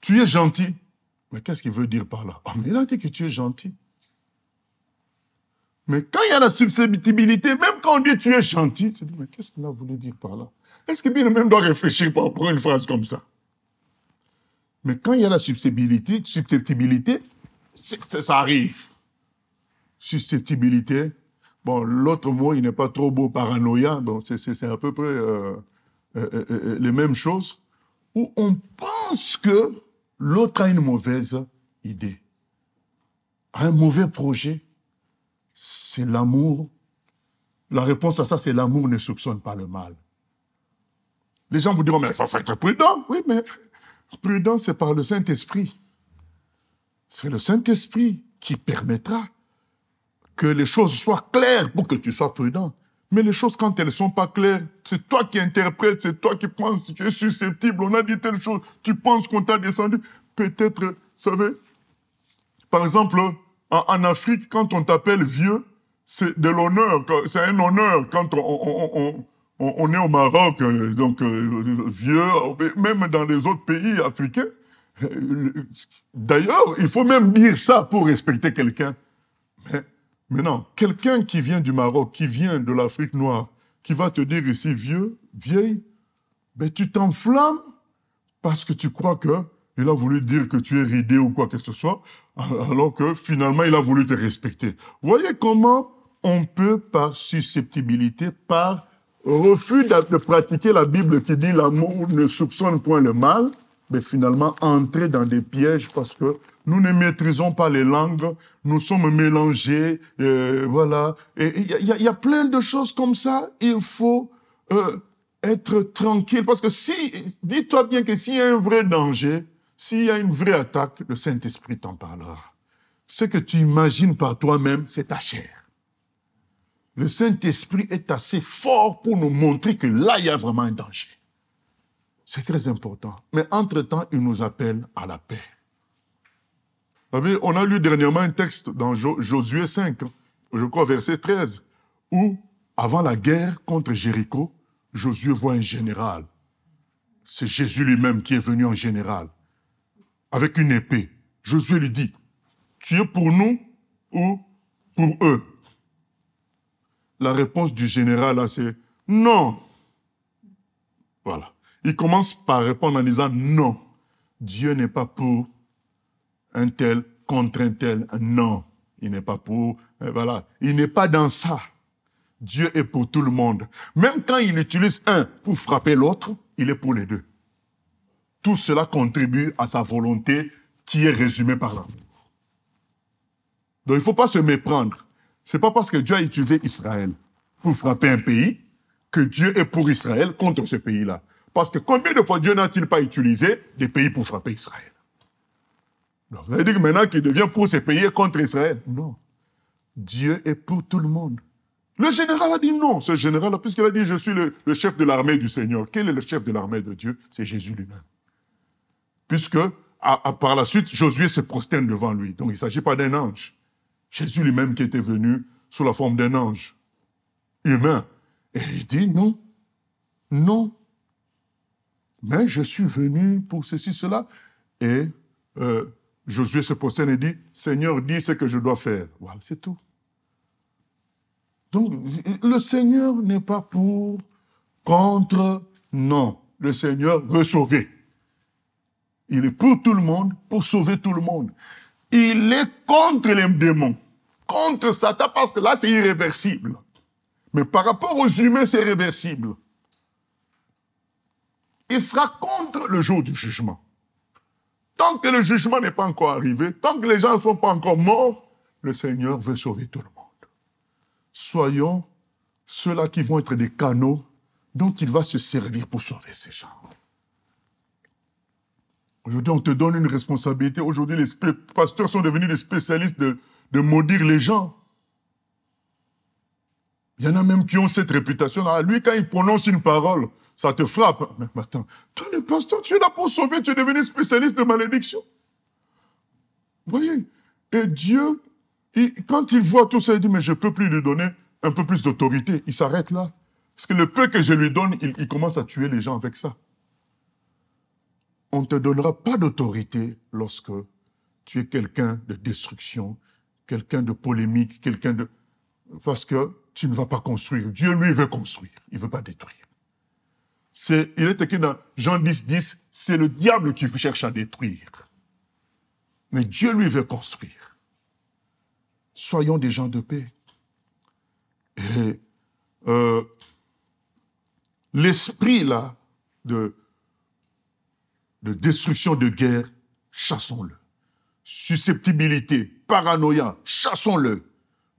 tu es gentil. Mais qu'est-ce qu'il veut dire par là ah, il a dit que tu es gentil. Mais quand il y a la susceptibilité, même quand on dit tu es gentil, tu dis, mais qu'est-ce qu'il a voulu dire par là Est-ce que bien même doit réfléchir pour prendre une phrase comme ça Mais quand il y a la susceptibilité, susceptibilité ça arrive. Susceptibilité, bon, l'autre mot, il n'est pas trop beau, paranoïa, bon, c'est à peu près euh, euh, euh, euh les mêmes choses, où on pense que l'autre a une mauvaise idée, a un mauvais projet, c'est l'amour. La réponse à ça, c'est l'amour ne soupçonne pas le mal. Les gens vous diront, mais il faut être prudent. Oui, mais prudent, c'est par le Saint-Esprit. C'est le Saint-Esprit qui permettra que les choses soient claires pour que tu sois prudent. Mais les choses, quand elles ne sont pas claires, c'est toi qui interprètes, c'est toi qui penses, tu es susceptible, on a dit telle chose, tu penses qu'on t'a descendu. Peut-être, vous savez, par exemple, en, Afrique, quand on t'appelle vieux, c'est de l'honneur, c'est un honneur quand on, on, on, on, est au Maroc, euh, donc euh, vieux, même dans les autres pays africains. Euh, d'ailleurs, il faut même dire ça pour respecter quelqu'un. Mais, mais non, quelqu'un qui vient du Maroc, qui vient de l'Afrique noire, qui va te dire ici vieux, vieille, ben tu t'enflammes parce que tu crois que il a voulu dire que tu es ridé ou quoi que ce soit, alors que finalement, il a voulu te respecter. Voyez comment on peut, par susceptibilité, par refus de pratiquer la Bible qui dit l'amour ne soupçonne point le mal, mais finalement entrer dans des pièges parce que nous ne maîtrisons pas les langues, nous sommes mélangés, euh, voilà. il y a, y plein de choses comme ça. Il faut euh, être tranquille parce que si, dis-toi bien que s'il y a un vrai danger, s'il y a une vraie attaque, le Saint-Esprit t'en parlera. Ce que tu imagines par toi-même, c'est ta chair. Le Saint-Esprit est assez fort pour nous montrer que là, il y a vraiment un danger. C'est très important. Mais entre-temps, il nous appelle à la paix. Vous savez, on a lu dernièrement un texte dans Josué 5, hein, je crois verset 13, où, avant la guerre contre Jéricho, Josué voit un général. C'est Jésus lui-même qui est venu en général avec une épée. Josué lui dit, tu es pour nous ou pour eux La réponse du général, c'est non. Voilà. Il commence par répondre en disant non. Dieu n'est pas pour un tel contre un tel. Non. Il n'est pas pour. Euh, voilà. Il n'est pas dans ça. Dieu est pour tout le monde. Même quand il utilise un pour frapper l'autre, il est pour les deux tout cela contribue à sa volonté qui est résumée par l'amour. Donc il ne faut pas se méprendre. C'est pas parce que Dieu a utilisé Israël pour frapper un pays que Dieu est pour Israël contre ce pays-là. Parce que combien de fois Dieu n'a-t-il pas utilisé des pays pour frapper Israël Donc vous allez dire maintenant qu'il devient pour ces pays et contre Israël Non. Dieu est pour tout le monde. Le général a dit non, ce général, puisqu'il a dit je suis le chef de l'armée du Seigneur. Quel est le chef de l'armée de Dieu C'est Jésus lui-même puisque par la suite, Josué se prosterne devant lui. Donc il ne s'agit pas d'un ange. Jésus lui-même qui était venu sous la forme d'un ange humain. Et il dit non, non. Mais je suis venu pour ceci, cela. Et euh, Josué se prosterne et dit, Seigneur, dis ce que je dois faire. Voilà, c'est tout. Donc, le Seigneur n'est pas pour, contre, non. Le Seigneur veut sauver. Il est pour tout le monde, pour sauver tout le monde. Il est contre les démons, contre Satan, parce que là, c'est irréversible. Mais par rapport aux humains, c'est réversible. Il sera contre le jour du jugement. Tant que le jugement n'est pas encore arrivé, tant que les gens ne sont pas encore morts, le Seigneur veut sauver tout le monde. Soyons ceux-là qui vont être des canaux dont il va se servir pour sauver ces gens. Aujourd'hui, on te donne une responsabilité. Aujourd'hui, les pasteurs sont devenus des spécialistes de, de maudire les gens. Il y en a même qui ont cette réputation. là lui, quand il prononce une parole, ça te frappe. Mais attends, toi, le pasteur, tu es là pour sauver, tu es devenu spécialiste de malédiction. Vous voyez Et Dieu, quand il voit tout ça, il dit, mais je peux plus lui donner un peu plus d'autorité. Il s'arrête là. Parce que le peu que je lui donne, il commence à tuer les gens avec ça on ne te donnera pas d'autorité lorsque tu es quelqu'un de destruction, quelqu'un de polémique, quelqu'un de... Parce que tu ne vas pas construire. Dieu, lui, veut construire. Il veut pas détruire. C'est, il est écrit dans Jean 10, 10, c'est le diable qui cherche à détruire. Mais Dieu, lui, veut construire. Soyons des gens de paix. Et euh, l'esprit, là, de, de destruction de guerre, chassons-le. Susceptibilité, paranoïa, chassons-le.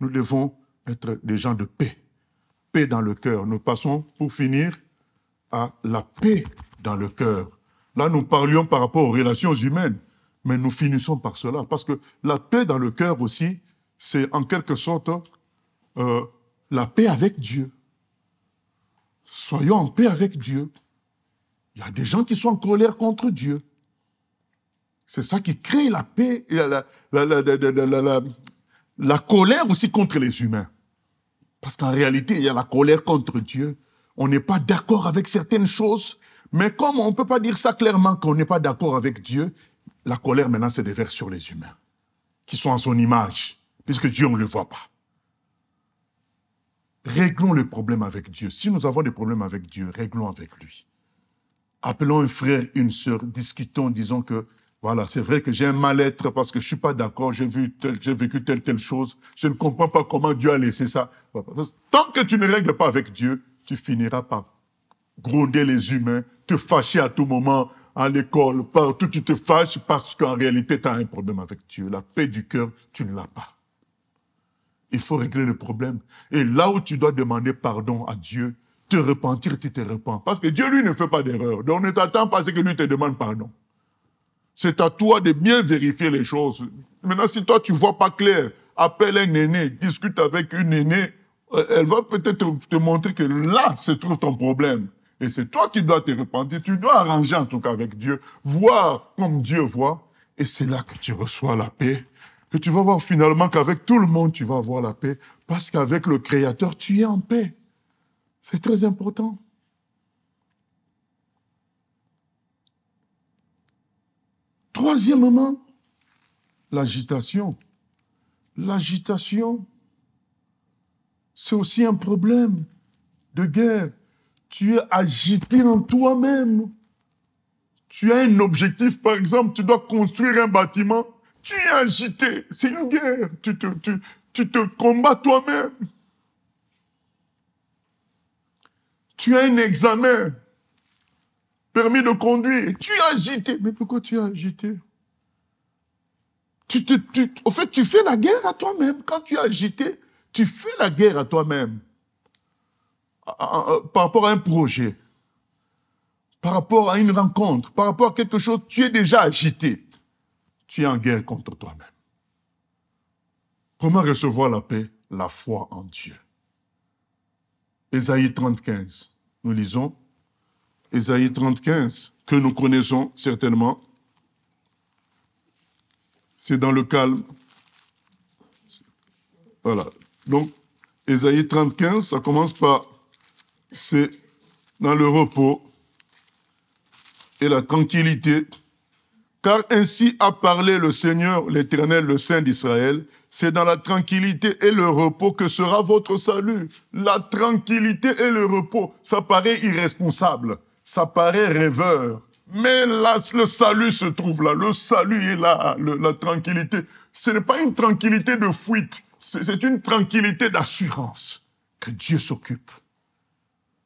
Nous devons être des gens de paix. Paix dans le cœur. Nous passons, pour finir, à la paix dans le cœur. Là, nous parlions par rapport aux relations humaines, mais nous finissons par cela, parce que la paix dans le cœur aussi, c'est en quelque sorte euh, la paix avec Dieu. Soyons en paix avec Dieu. Il y a des gens qui sont en colère contre Dieu. C'est ça qui crée la paix, et la, la, la, colère aussi contre les humains. Parce qu'en réalité, il y a la colère contre Dieu. On n'est pas d'accord avec certaines choses. Mais comme on ne peut pas dire ça clairement qu'on n'est pas d'accord avec Dieu, la colère maintenant se déverse sur les humains, qui sont en son image, puisque Dieu, on ne le voit pas. Réglons le problème avec Dieu. Si nous avons des problèmes avec Dieu, réglons avec lui appelons un frère, une sœur, discutons, disons que voilà, c'est vrai que j'ai un mal-être parce que je suis pas d'accord, j'ai vu j'ai vécu telle telle chose, je ne comprends pas comment Dieu a laissé ça. Tant que tu ne règles pas avec Dieu, tu finiras par gronder les humains, te fâcher à tout moment, à l'école, partout tu te fâches parce qu'en réalité tu as un problème avec Dieu. La paix du cœur, tu ne l'as pas. Il faut régler le problème. Et là où tu dois demander pardon à Dieu, te repentir, tu te repens. Parce que Dieu, lui, ne fait pas d'erreur. Donc ne t'attends pas à ce que lui te demande pardon. C'est à toi de bien vérifier les choses. Maintenant, si toi, tu vois pas clair, appelle un aîné, discute avec une aînée, euh, elle va peut-être te montrer que là se trouve ton problème. Et c'est toi qui dois te repentir. Tu dois arranger en tout cas avec Dieu, voir comme Dieu voit. Et c'est là que tu reçois la paix. Que tu vas voir finalement qu'avec tout le monde, tu vas avoir la paix. Parce qu'avec le Créateur, tu es en paix. C'est très important. Troisièmement, l'agitation. L'agitation, c'est aussi un problème de guerre. Tu es agité en toi-même. Tu as un objectif, par exemple, tu dois construire un bâtiment. Tu es agité. C'est une guerre. Tu te, tu, tu te combats toi-même. Tu as un examen, permis de conduire, tu es agité. Mais pourquoi tu es agité tu te, tu, Au fait, tu fais la guerre à toi-même. Quand tu es agité, tu fais la guerre à toi-même ah, ah, ah, euh, par rapport à un projet, par rapport à une rencontre, par rapport à quelque chose. Tu es déjà agité. Tu es en guerre contre toi-même. Comment recevoir la paix La foi en Dieu. Ésaïe 35. Nous lisons Ésaïe 35, que nous connaissons certainement. C'est dans le calme. Voilà. Donc, Ésaïe 35, ça commence par c'est dans le repos et la tranquillité, car ainsi a parlé le Seigneur, l'Éternel, le Saint d'Israël, c'est dans la tranquillité et le repos que sera votre salut. La tranquillité et le repos, ça paraît irresponsable, ça paraît rêveur. Mais là, le salut se trouve là, le salut est là, la tranquillité. Ce n'est pas une tranquillité de fuite, c'est une tranquillité d'assurance que Dieu s'occupe.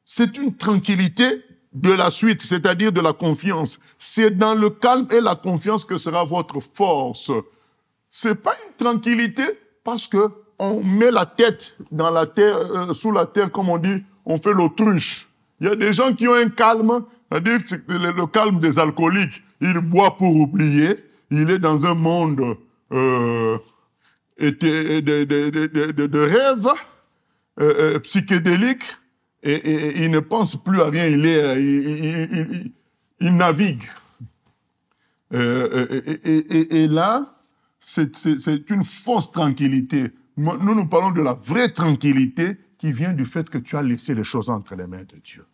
C'est une tranquillité de la suite, c'est-à-dire de la confiance. C'est dans le calme et la confiance que sera votre force c'est pas une tranquillité parce que on met la tête dans la terre, euh, sous la terre, comme on dit, on fait l'autruche. Il y a des gens qui ont un calme, c'est-à-dire le, le, calme des alcooliques. Ils boivent pour oublier. Il est dans un monde euh, de, de, de, de, euh, euh psychédélique et, et, il ne pensent plus à rien. Il, est, il, navigue. et là, c'est une fausse tranquillité. Nous, nous parlons de la vraie tranquillité qui vient du fait que tu as laissé les choses entre les mains de Dieu.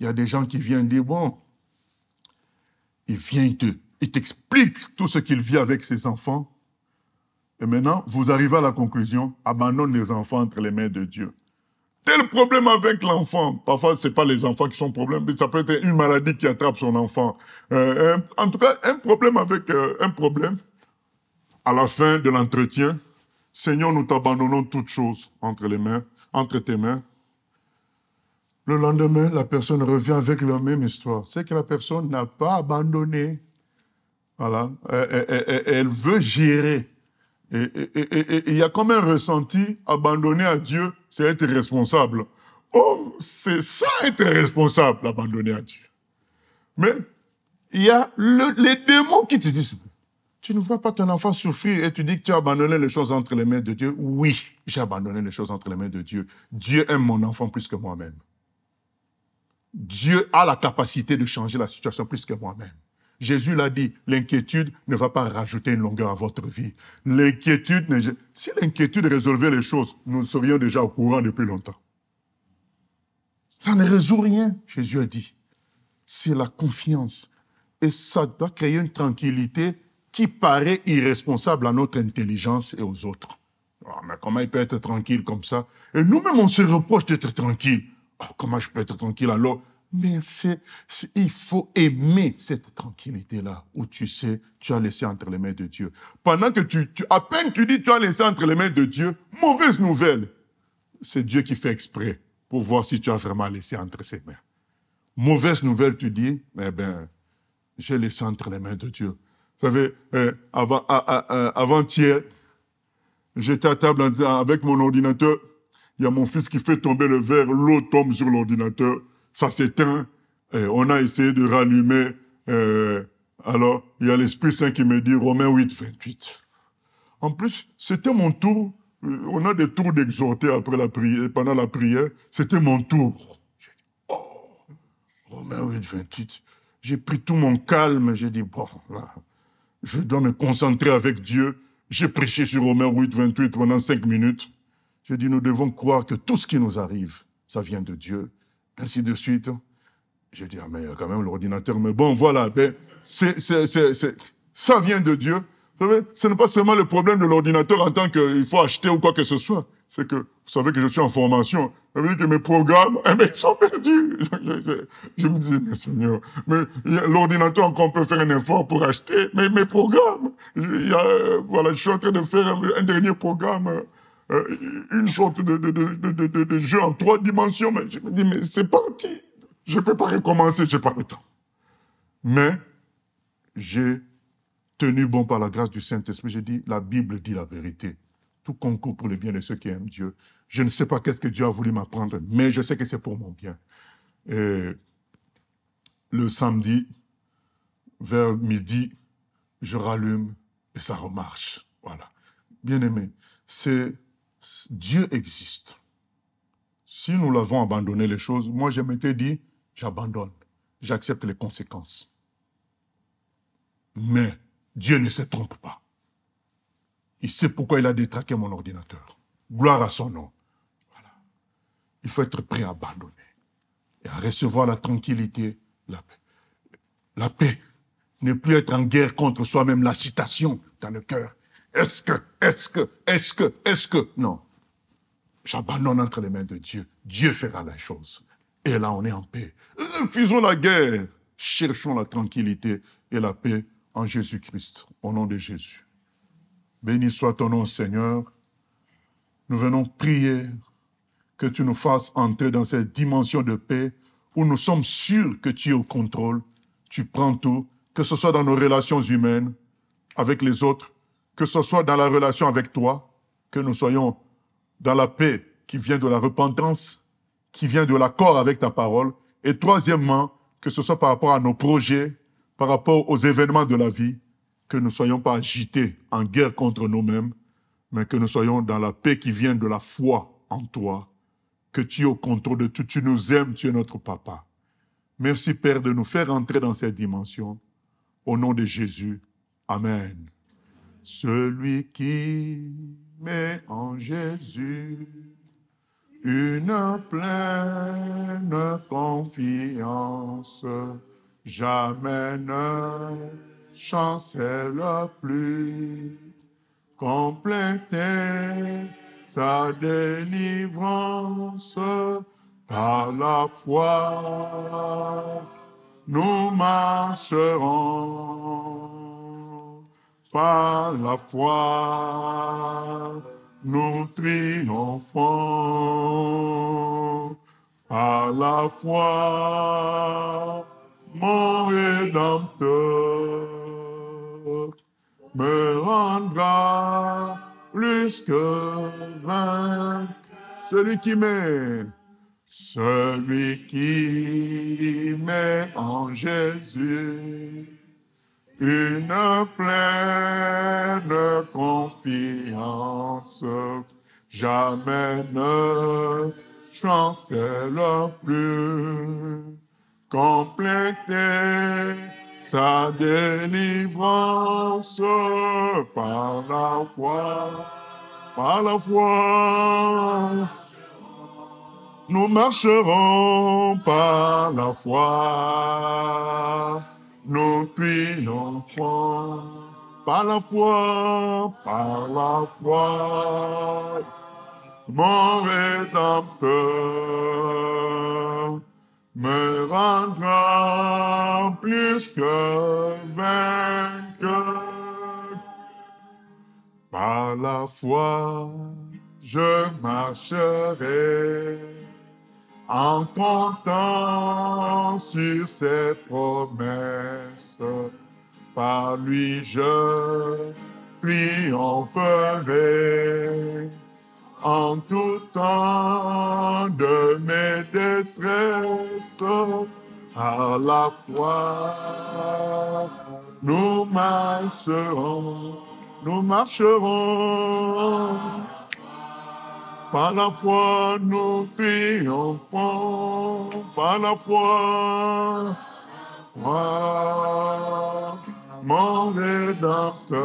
Il y a des gens qui viennent dire, bon, il vient, il t'explique tout ce qu'il vit avec ses enfants. Et maintenant, vous arrivez à la conclusion, abandonne les enfants entre les mains de Dieu. Tel problème avec l'enfant. Parfois, ce n'est pas les enfants qui sont problèmes, mais ça peut être une maladie qui attrape son enfant. Euh, en tout cas, un problème avec euh, un problème à la fin de l'entretien, Seigneur, nous t'abandonnons toutes choses entre les mains, entre tes mains. Le lendemain, la personne revient avec la même histoire. C'est que la personne n'a pas abandonné. Voilà. Elle, veut gérer. Et il y a comme un ressenti, abandonner à Dieu, c'est être responsable. Oh, c'est ça être responsable, abandonner à Dieu. Mais il y a les démons qui te disent, tu ne vois pas ton enfant souffrir et tu dis que tu as abandonné les choses entre les mains de Dieu. Oui, j'ai abandonné les choses entre les mains de Dieu. Dieu aime mon enfant plus que moi-même. Dieu a la capacité de changer la situation plus que moi-même. Jésus l'a dit, l'inquiétude ne va pas rajouter une longueur à votre vie. L'inquiétude, si l'inquiétude résolvait les choses, nous serions déjà au courant depuis longtemps. Ça ne résout rien, Jésus a dit. C'est la confiance. Et ça doit créer une tranquillité qui paraît irresponsable à notre intelligence et aux autres. Ah, mais comment il peut être tranquille comme ça Et nous-mêmes, on se reproche d'être tranquille. Ah, comment je peux être tranquille alors Mais il faut aimer cette tranquillité-là, où tu sais, tu as laissé entre les mains de Dieu. Pendant que tu, à peine tu dis, tu as laissé entre les mains de Dieu, mauvaise nouvelle. C'est Dieu qui fait exprès pour voir si tu as vraiment laissé entre ses mains. Mauvaise nouvelle, tu dis, eh ben, j'ai laissé entre les mains de Dieu. Vous savez, euh, avant, hier j'étais à table avec mon ordinateur. Il y a mon fils qui fait tomber le verre, l'eau tombe sur l'ordinateur, ça s'éteint. on a essayé de rallumer. Euh, alors, il y a l'Esprit Saint qui me dit Romains 8, 28. En plus, c'était mon tour. Euh, on a des tours d'exhorter après la prière, pendant la prière. C'était mon tour. J'ai dit, oh, Romains 8, 28. J'ai pris tout mon calme. J'ai dit, bon, là, je dois me concentrer avec Dieu. J'ai prêché sur Romains 8, 28 pendant cinq minutes. J'ai dit, nous devons croire que tout ce qui nous arrive, ça vient de Dieu. Ainsi de suite. J'ai dit, ah, mais quand même l'ordinateur, mais bon, voilà, ben, c'est, ça vient de Dieu. Vous savez, ce n'est pas seulement le problème de l'ordinateur en tant qu'il faut acheter ou quoi que ce soit. C'est que, vous savez que je suis en formation. Ça veut dire que mes programmes, eh ben, ils sont perdus. Je, me disais, mais Seigneur, mais l'ordinateur, encore, on peut faire un effort pour acheter, mais mes programmes, il y a, voilà, je suis en train de faire un, dernier programme. Euh, une sorte de, de, de, de, jeu en trois dimensions. Mais je me dis, mais c'est parti. Je ne peux pas recommencer, je n'ai pas le temps. Mais j'ai tenu bon par la grâce du Saint-Esprit. J'ai dit, la Bible dit la vérité. Tout concourt pour le bien de ceux qui aiment Dieu. Je ne sais pas qu'est-ce que Dieu a voulu m'apprendre, mais je sais que c'est pour mon bien. Et le samedi, vers midi, je rallume et ça remarche. Voilà. Bien aimé, c'est Dieu existe. Si nous l'avons abandonné les choses, moi je m'étais dit, j'abandonne, j'accepte les conséquences. Mais Dieu ne se trompe pas. Il sait pourquoi il a détraqué mon ordinateur. Gloire à son nom. Voilà. Il faut être prêt à abandonner et à recevoir la tranquillité, la paix. La paix. Ne plus être en guerre contre soi-même, la citation dans le cœur. Est-ce que, est-ce que, est-ce que, est-ce que. Non. J'abandonne entre les mains de Dieu. Dieu fera la chose. Et là, on est en paix. Refusons la guerre. Cherchons la tranquillité et la paix en Jésus-Christ, au nom de Jésus. Béni soit ton nom, Seigneur. Nous venons prier que tu nous fasses entrer dans cette dimension de paix où nous sommes sûrs que tu es au contrôle, tu prends tout, que ce soit dans nos relations humaines, avec les autres, que ce soit dans la relation avec toi, que nous soyons dans la paix qui vient de la repentance, qui vient de l'accord avec ta parole, et troisièmement, que ce soit par rapport à nos projets, par rapport aux événements de la vie, que nous ne soyons pas agités en guerre contre nous-mêmes, mais que nous soyons dans la paix qui vient de la foi en toi, que tu es au contrôle de tout, tu nous aimes, tu es notre papa. Merci Père de nous faire entrer dans cette dimension. Au nom de Jésus, Amen. Celui qui met en Jésus une pleine confiance jamais ne chancelle plus. Compléter sa délivrance par la foi. Nous marcherons par la foi. Nous triomphons par la foi mon rédempteur me rendra plus que vainqueur. Celui qui m'aime, celui qui met en Jésus une pleine confiance, jamais ne chancelle plus compléter sa délivrance par la foi, par la foi. Nous marcherons par la foi, nous triompherons, par la foi, par la foi. Mon rédempteur me rendra plus que vainqueur. Par la foi, je marcherai en comptant sur ses promesses. Par lui, je triompherai en tout temps de mes détresses, à la foi, nous marcherons, nous marcherons. Par la foi, nous triomphons, par la foi, foi, mon rédempteur.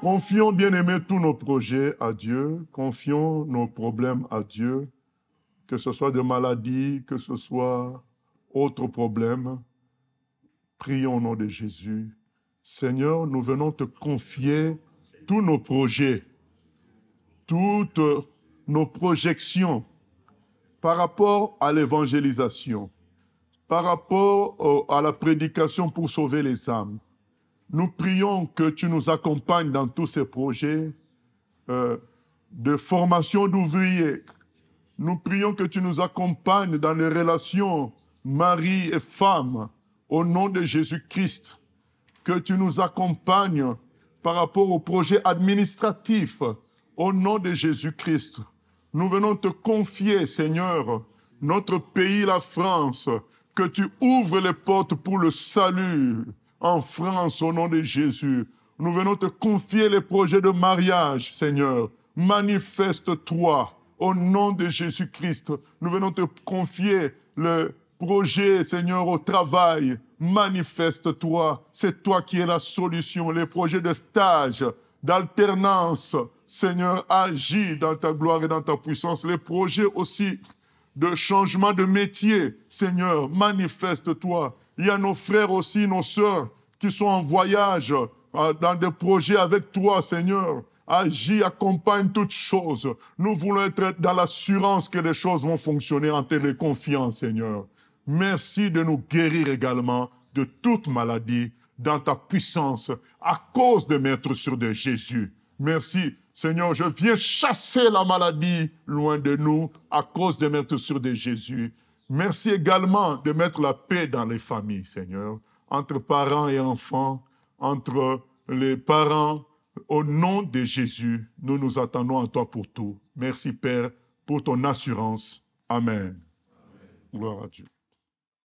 Confions, bien-aimés, tous nos projets à Dieu. Confions nos problèmes à Dieu. Que ce soit des maladies, que ce soit autre problème. Prions au nom de Jésus. Seigneur, nous venons te confier tous nos projets, toutes nos projections par rapport à l'évangélisation par rapport euh, à la prédication pour sauver les âmes, nous prions que tu nous accompagnes dans tous ces projets euh, de formation d'ouvriers. Nous prions que tu nous accompagnes dans les relations mari et femme au nom de Jésus-Christ. Que tu nous accompagnes par rapport au projet administratif au nom de Jésus-Christ. Nous venons te confier, Seigneur, notre pays, la France, que tu ouvres les portes pour le salut en France au nom de Jésus. Nous venons te confier les projets de mariage, Seigneur. Manifeste-toi au nom de Jésus-Christ. Nous venons te confier le projet, Seigneur, au travail. Manifeste-toi. C'est toi qui es la solution. Les projets de stage, d'alternance, Seigneur, agis dans ta gloire et dans ta puissance. Les projets aussi de changement de métier. Seigneur, manifeste-toi. Il y a nos frères aussi, nos sœurs qui sont en voyage, euh, dans des projets avec toi, Seigneur. Agis, accompagne toutes choses. Nous voulons être dans l'assurance que les choses vont fonctionner en téléconfiance, Seigneur. Merci de nous guérir également de toute maladie dans ta puissance à cause de mettre sur de Jésus. Merci Seigneur, je viens chasser la maladie loin de nous à cause de mettre sur de Jésus. Merci également de mettre la paix dans les familles, Seigneur, entre parents et enfants, entre les parents. Au nom de Jésus, nous nous attendons à toi pour tout. Merci Père pour ton assurance. Amen. Gloire à Dieu.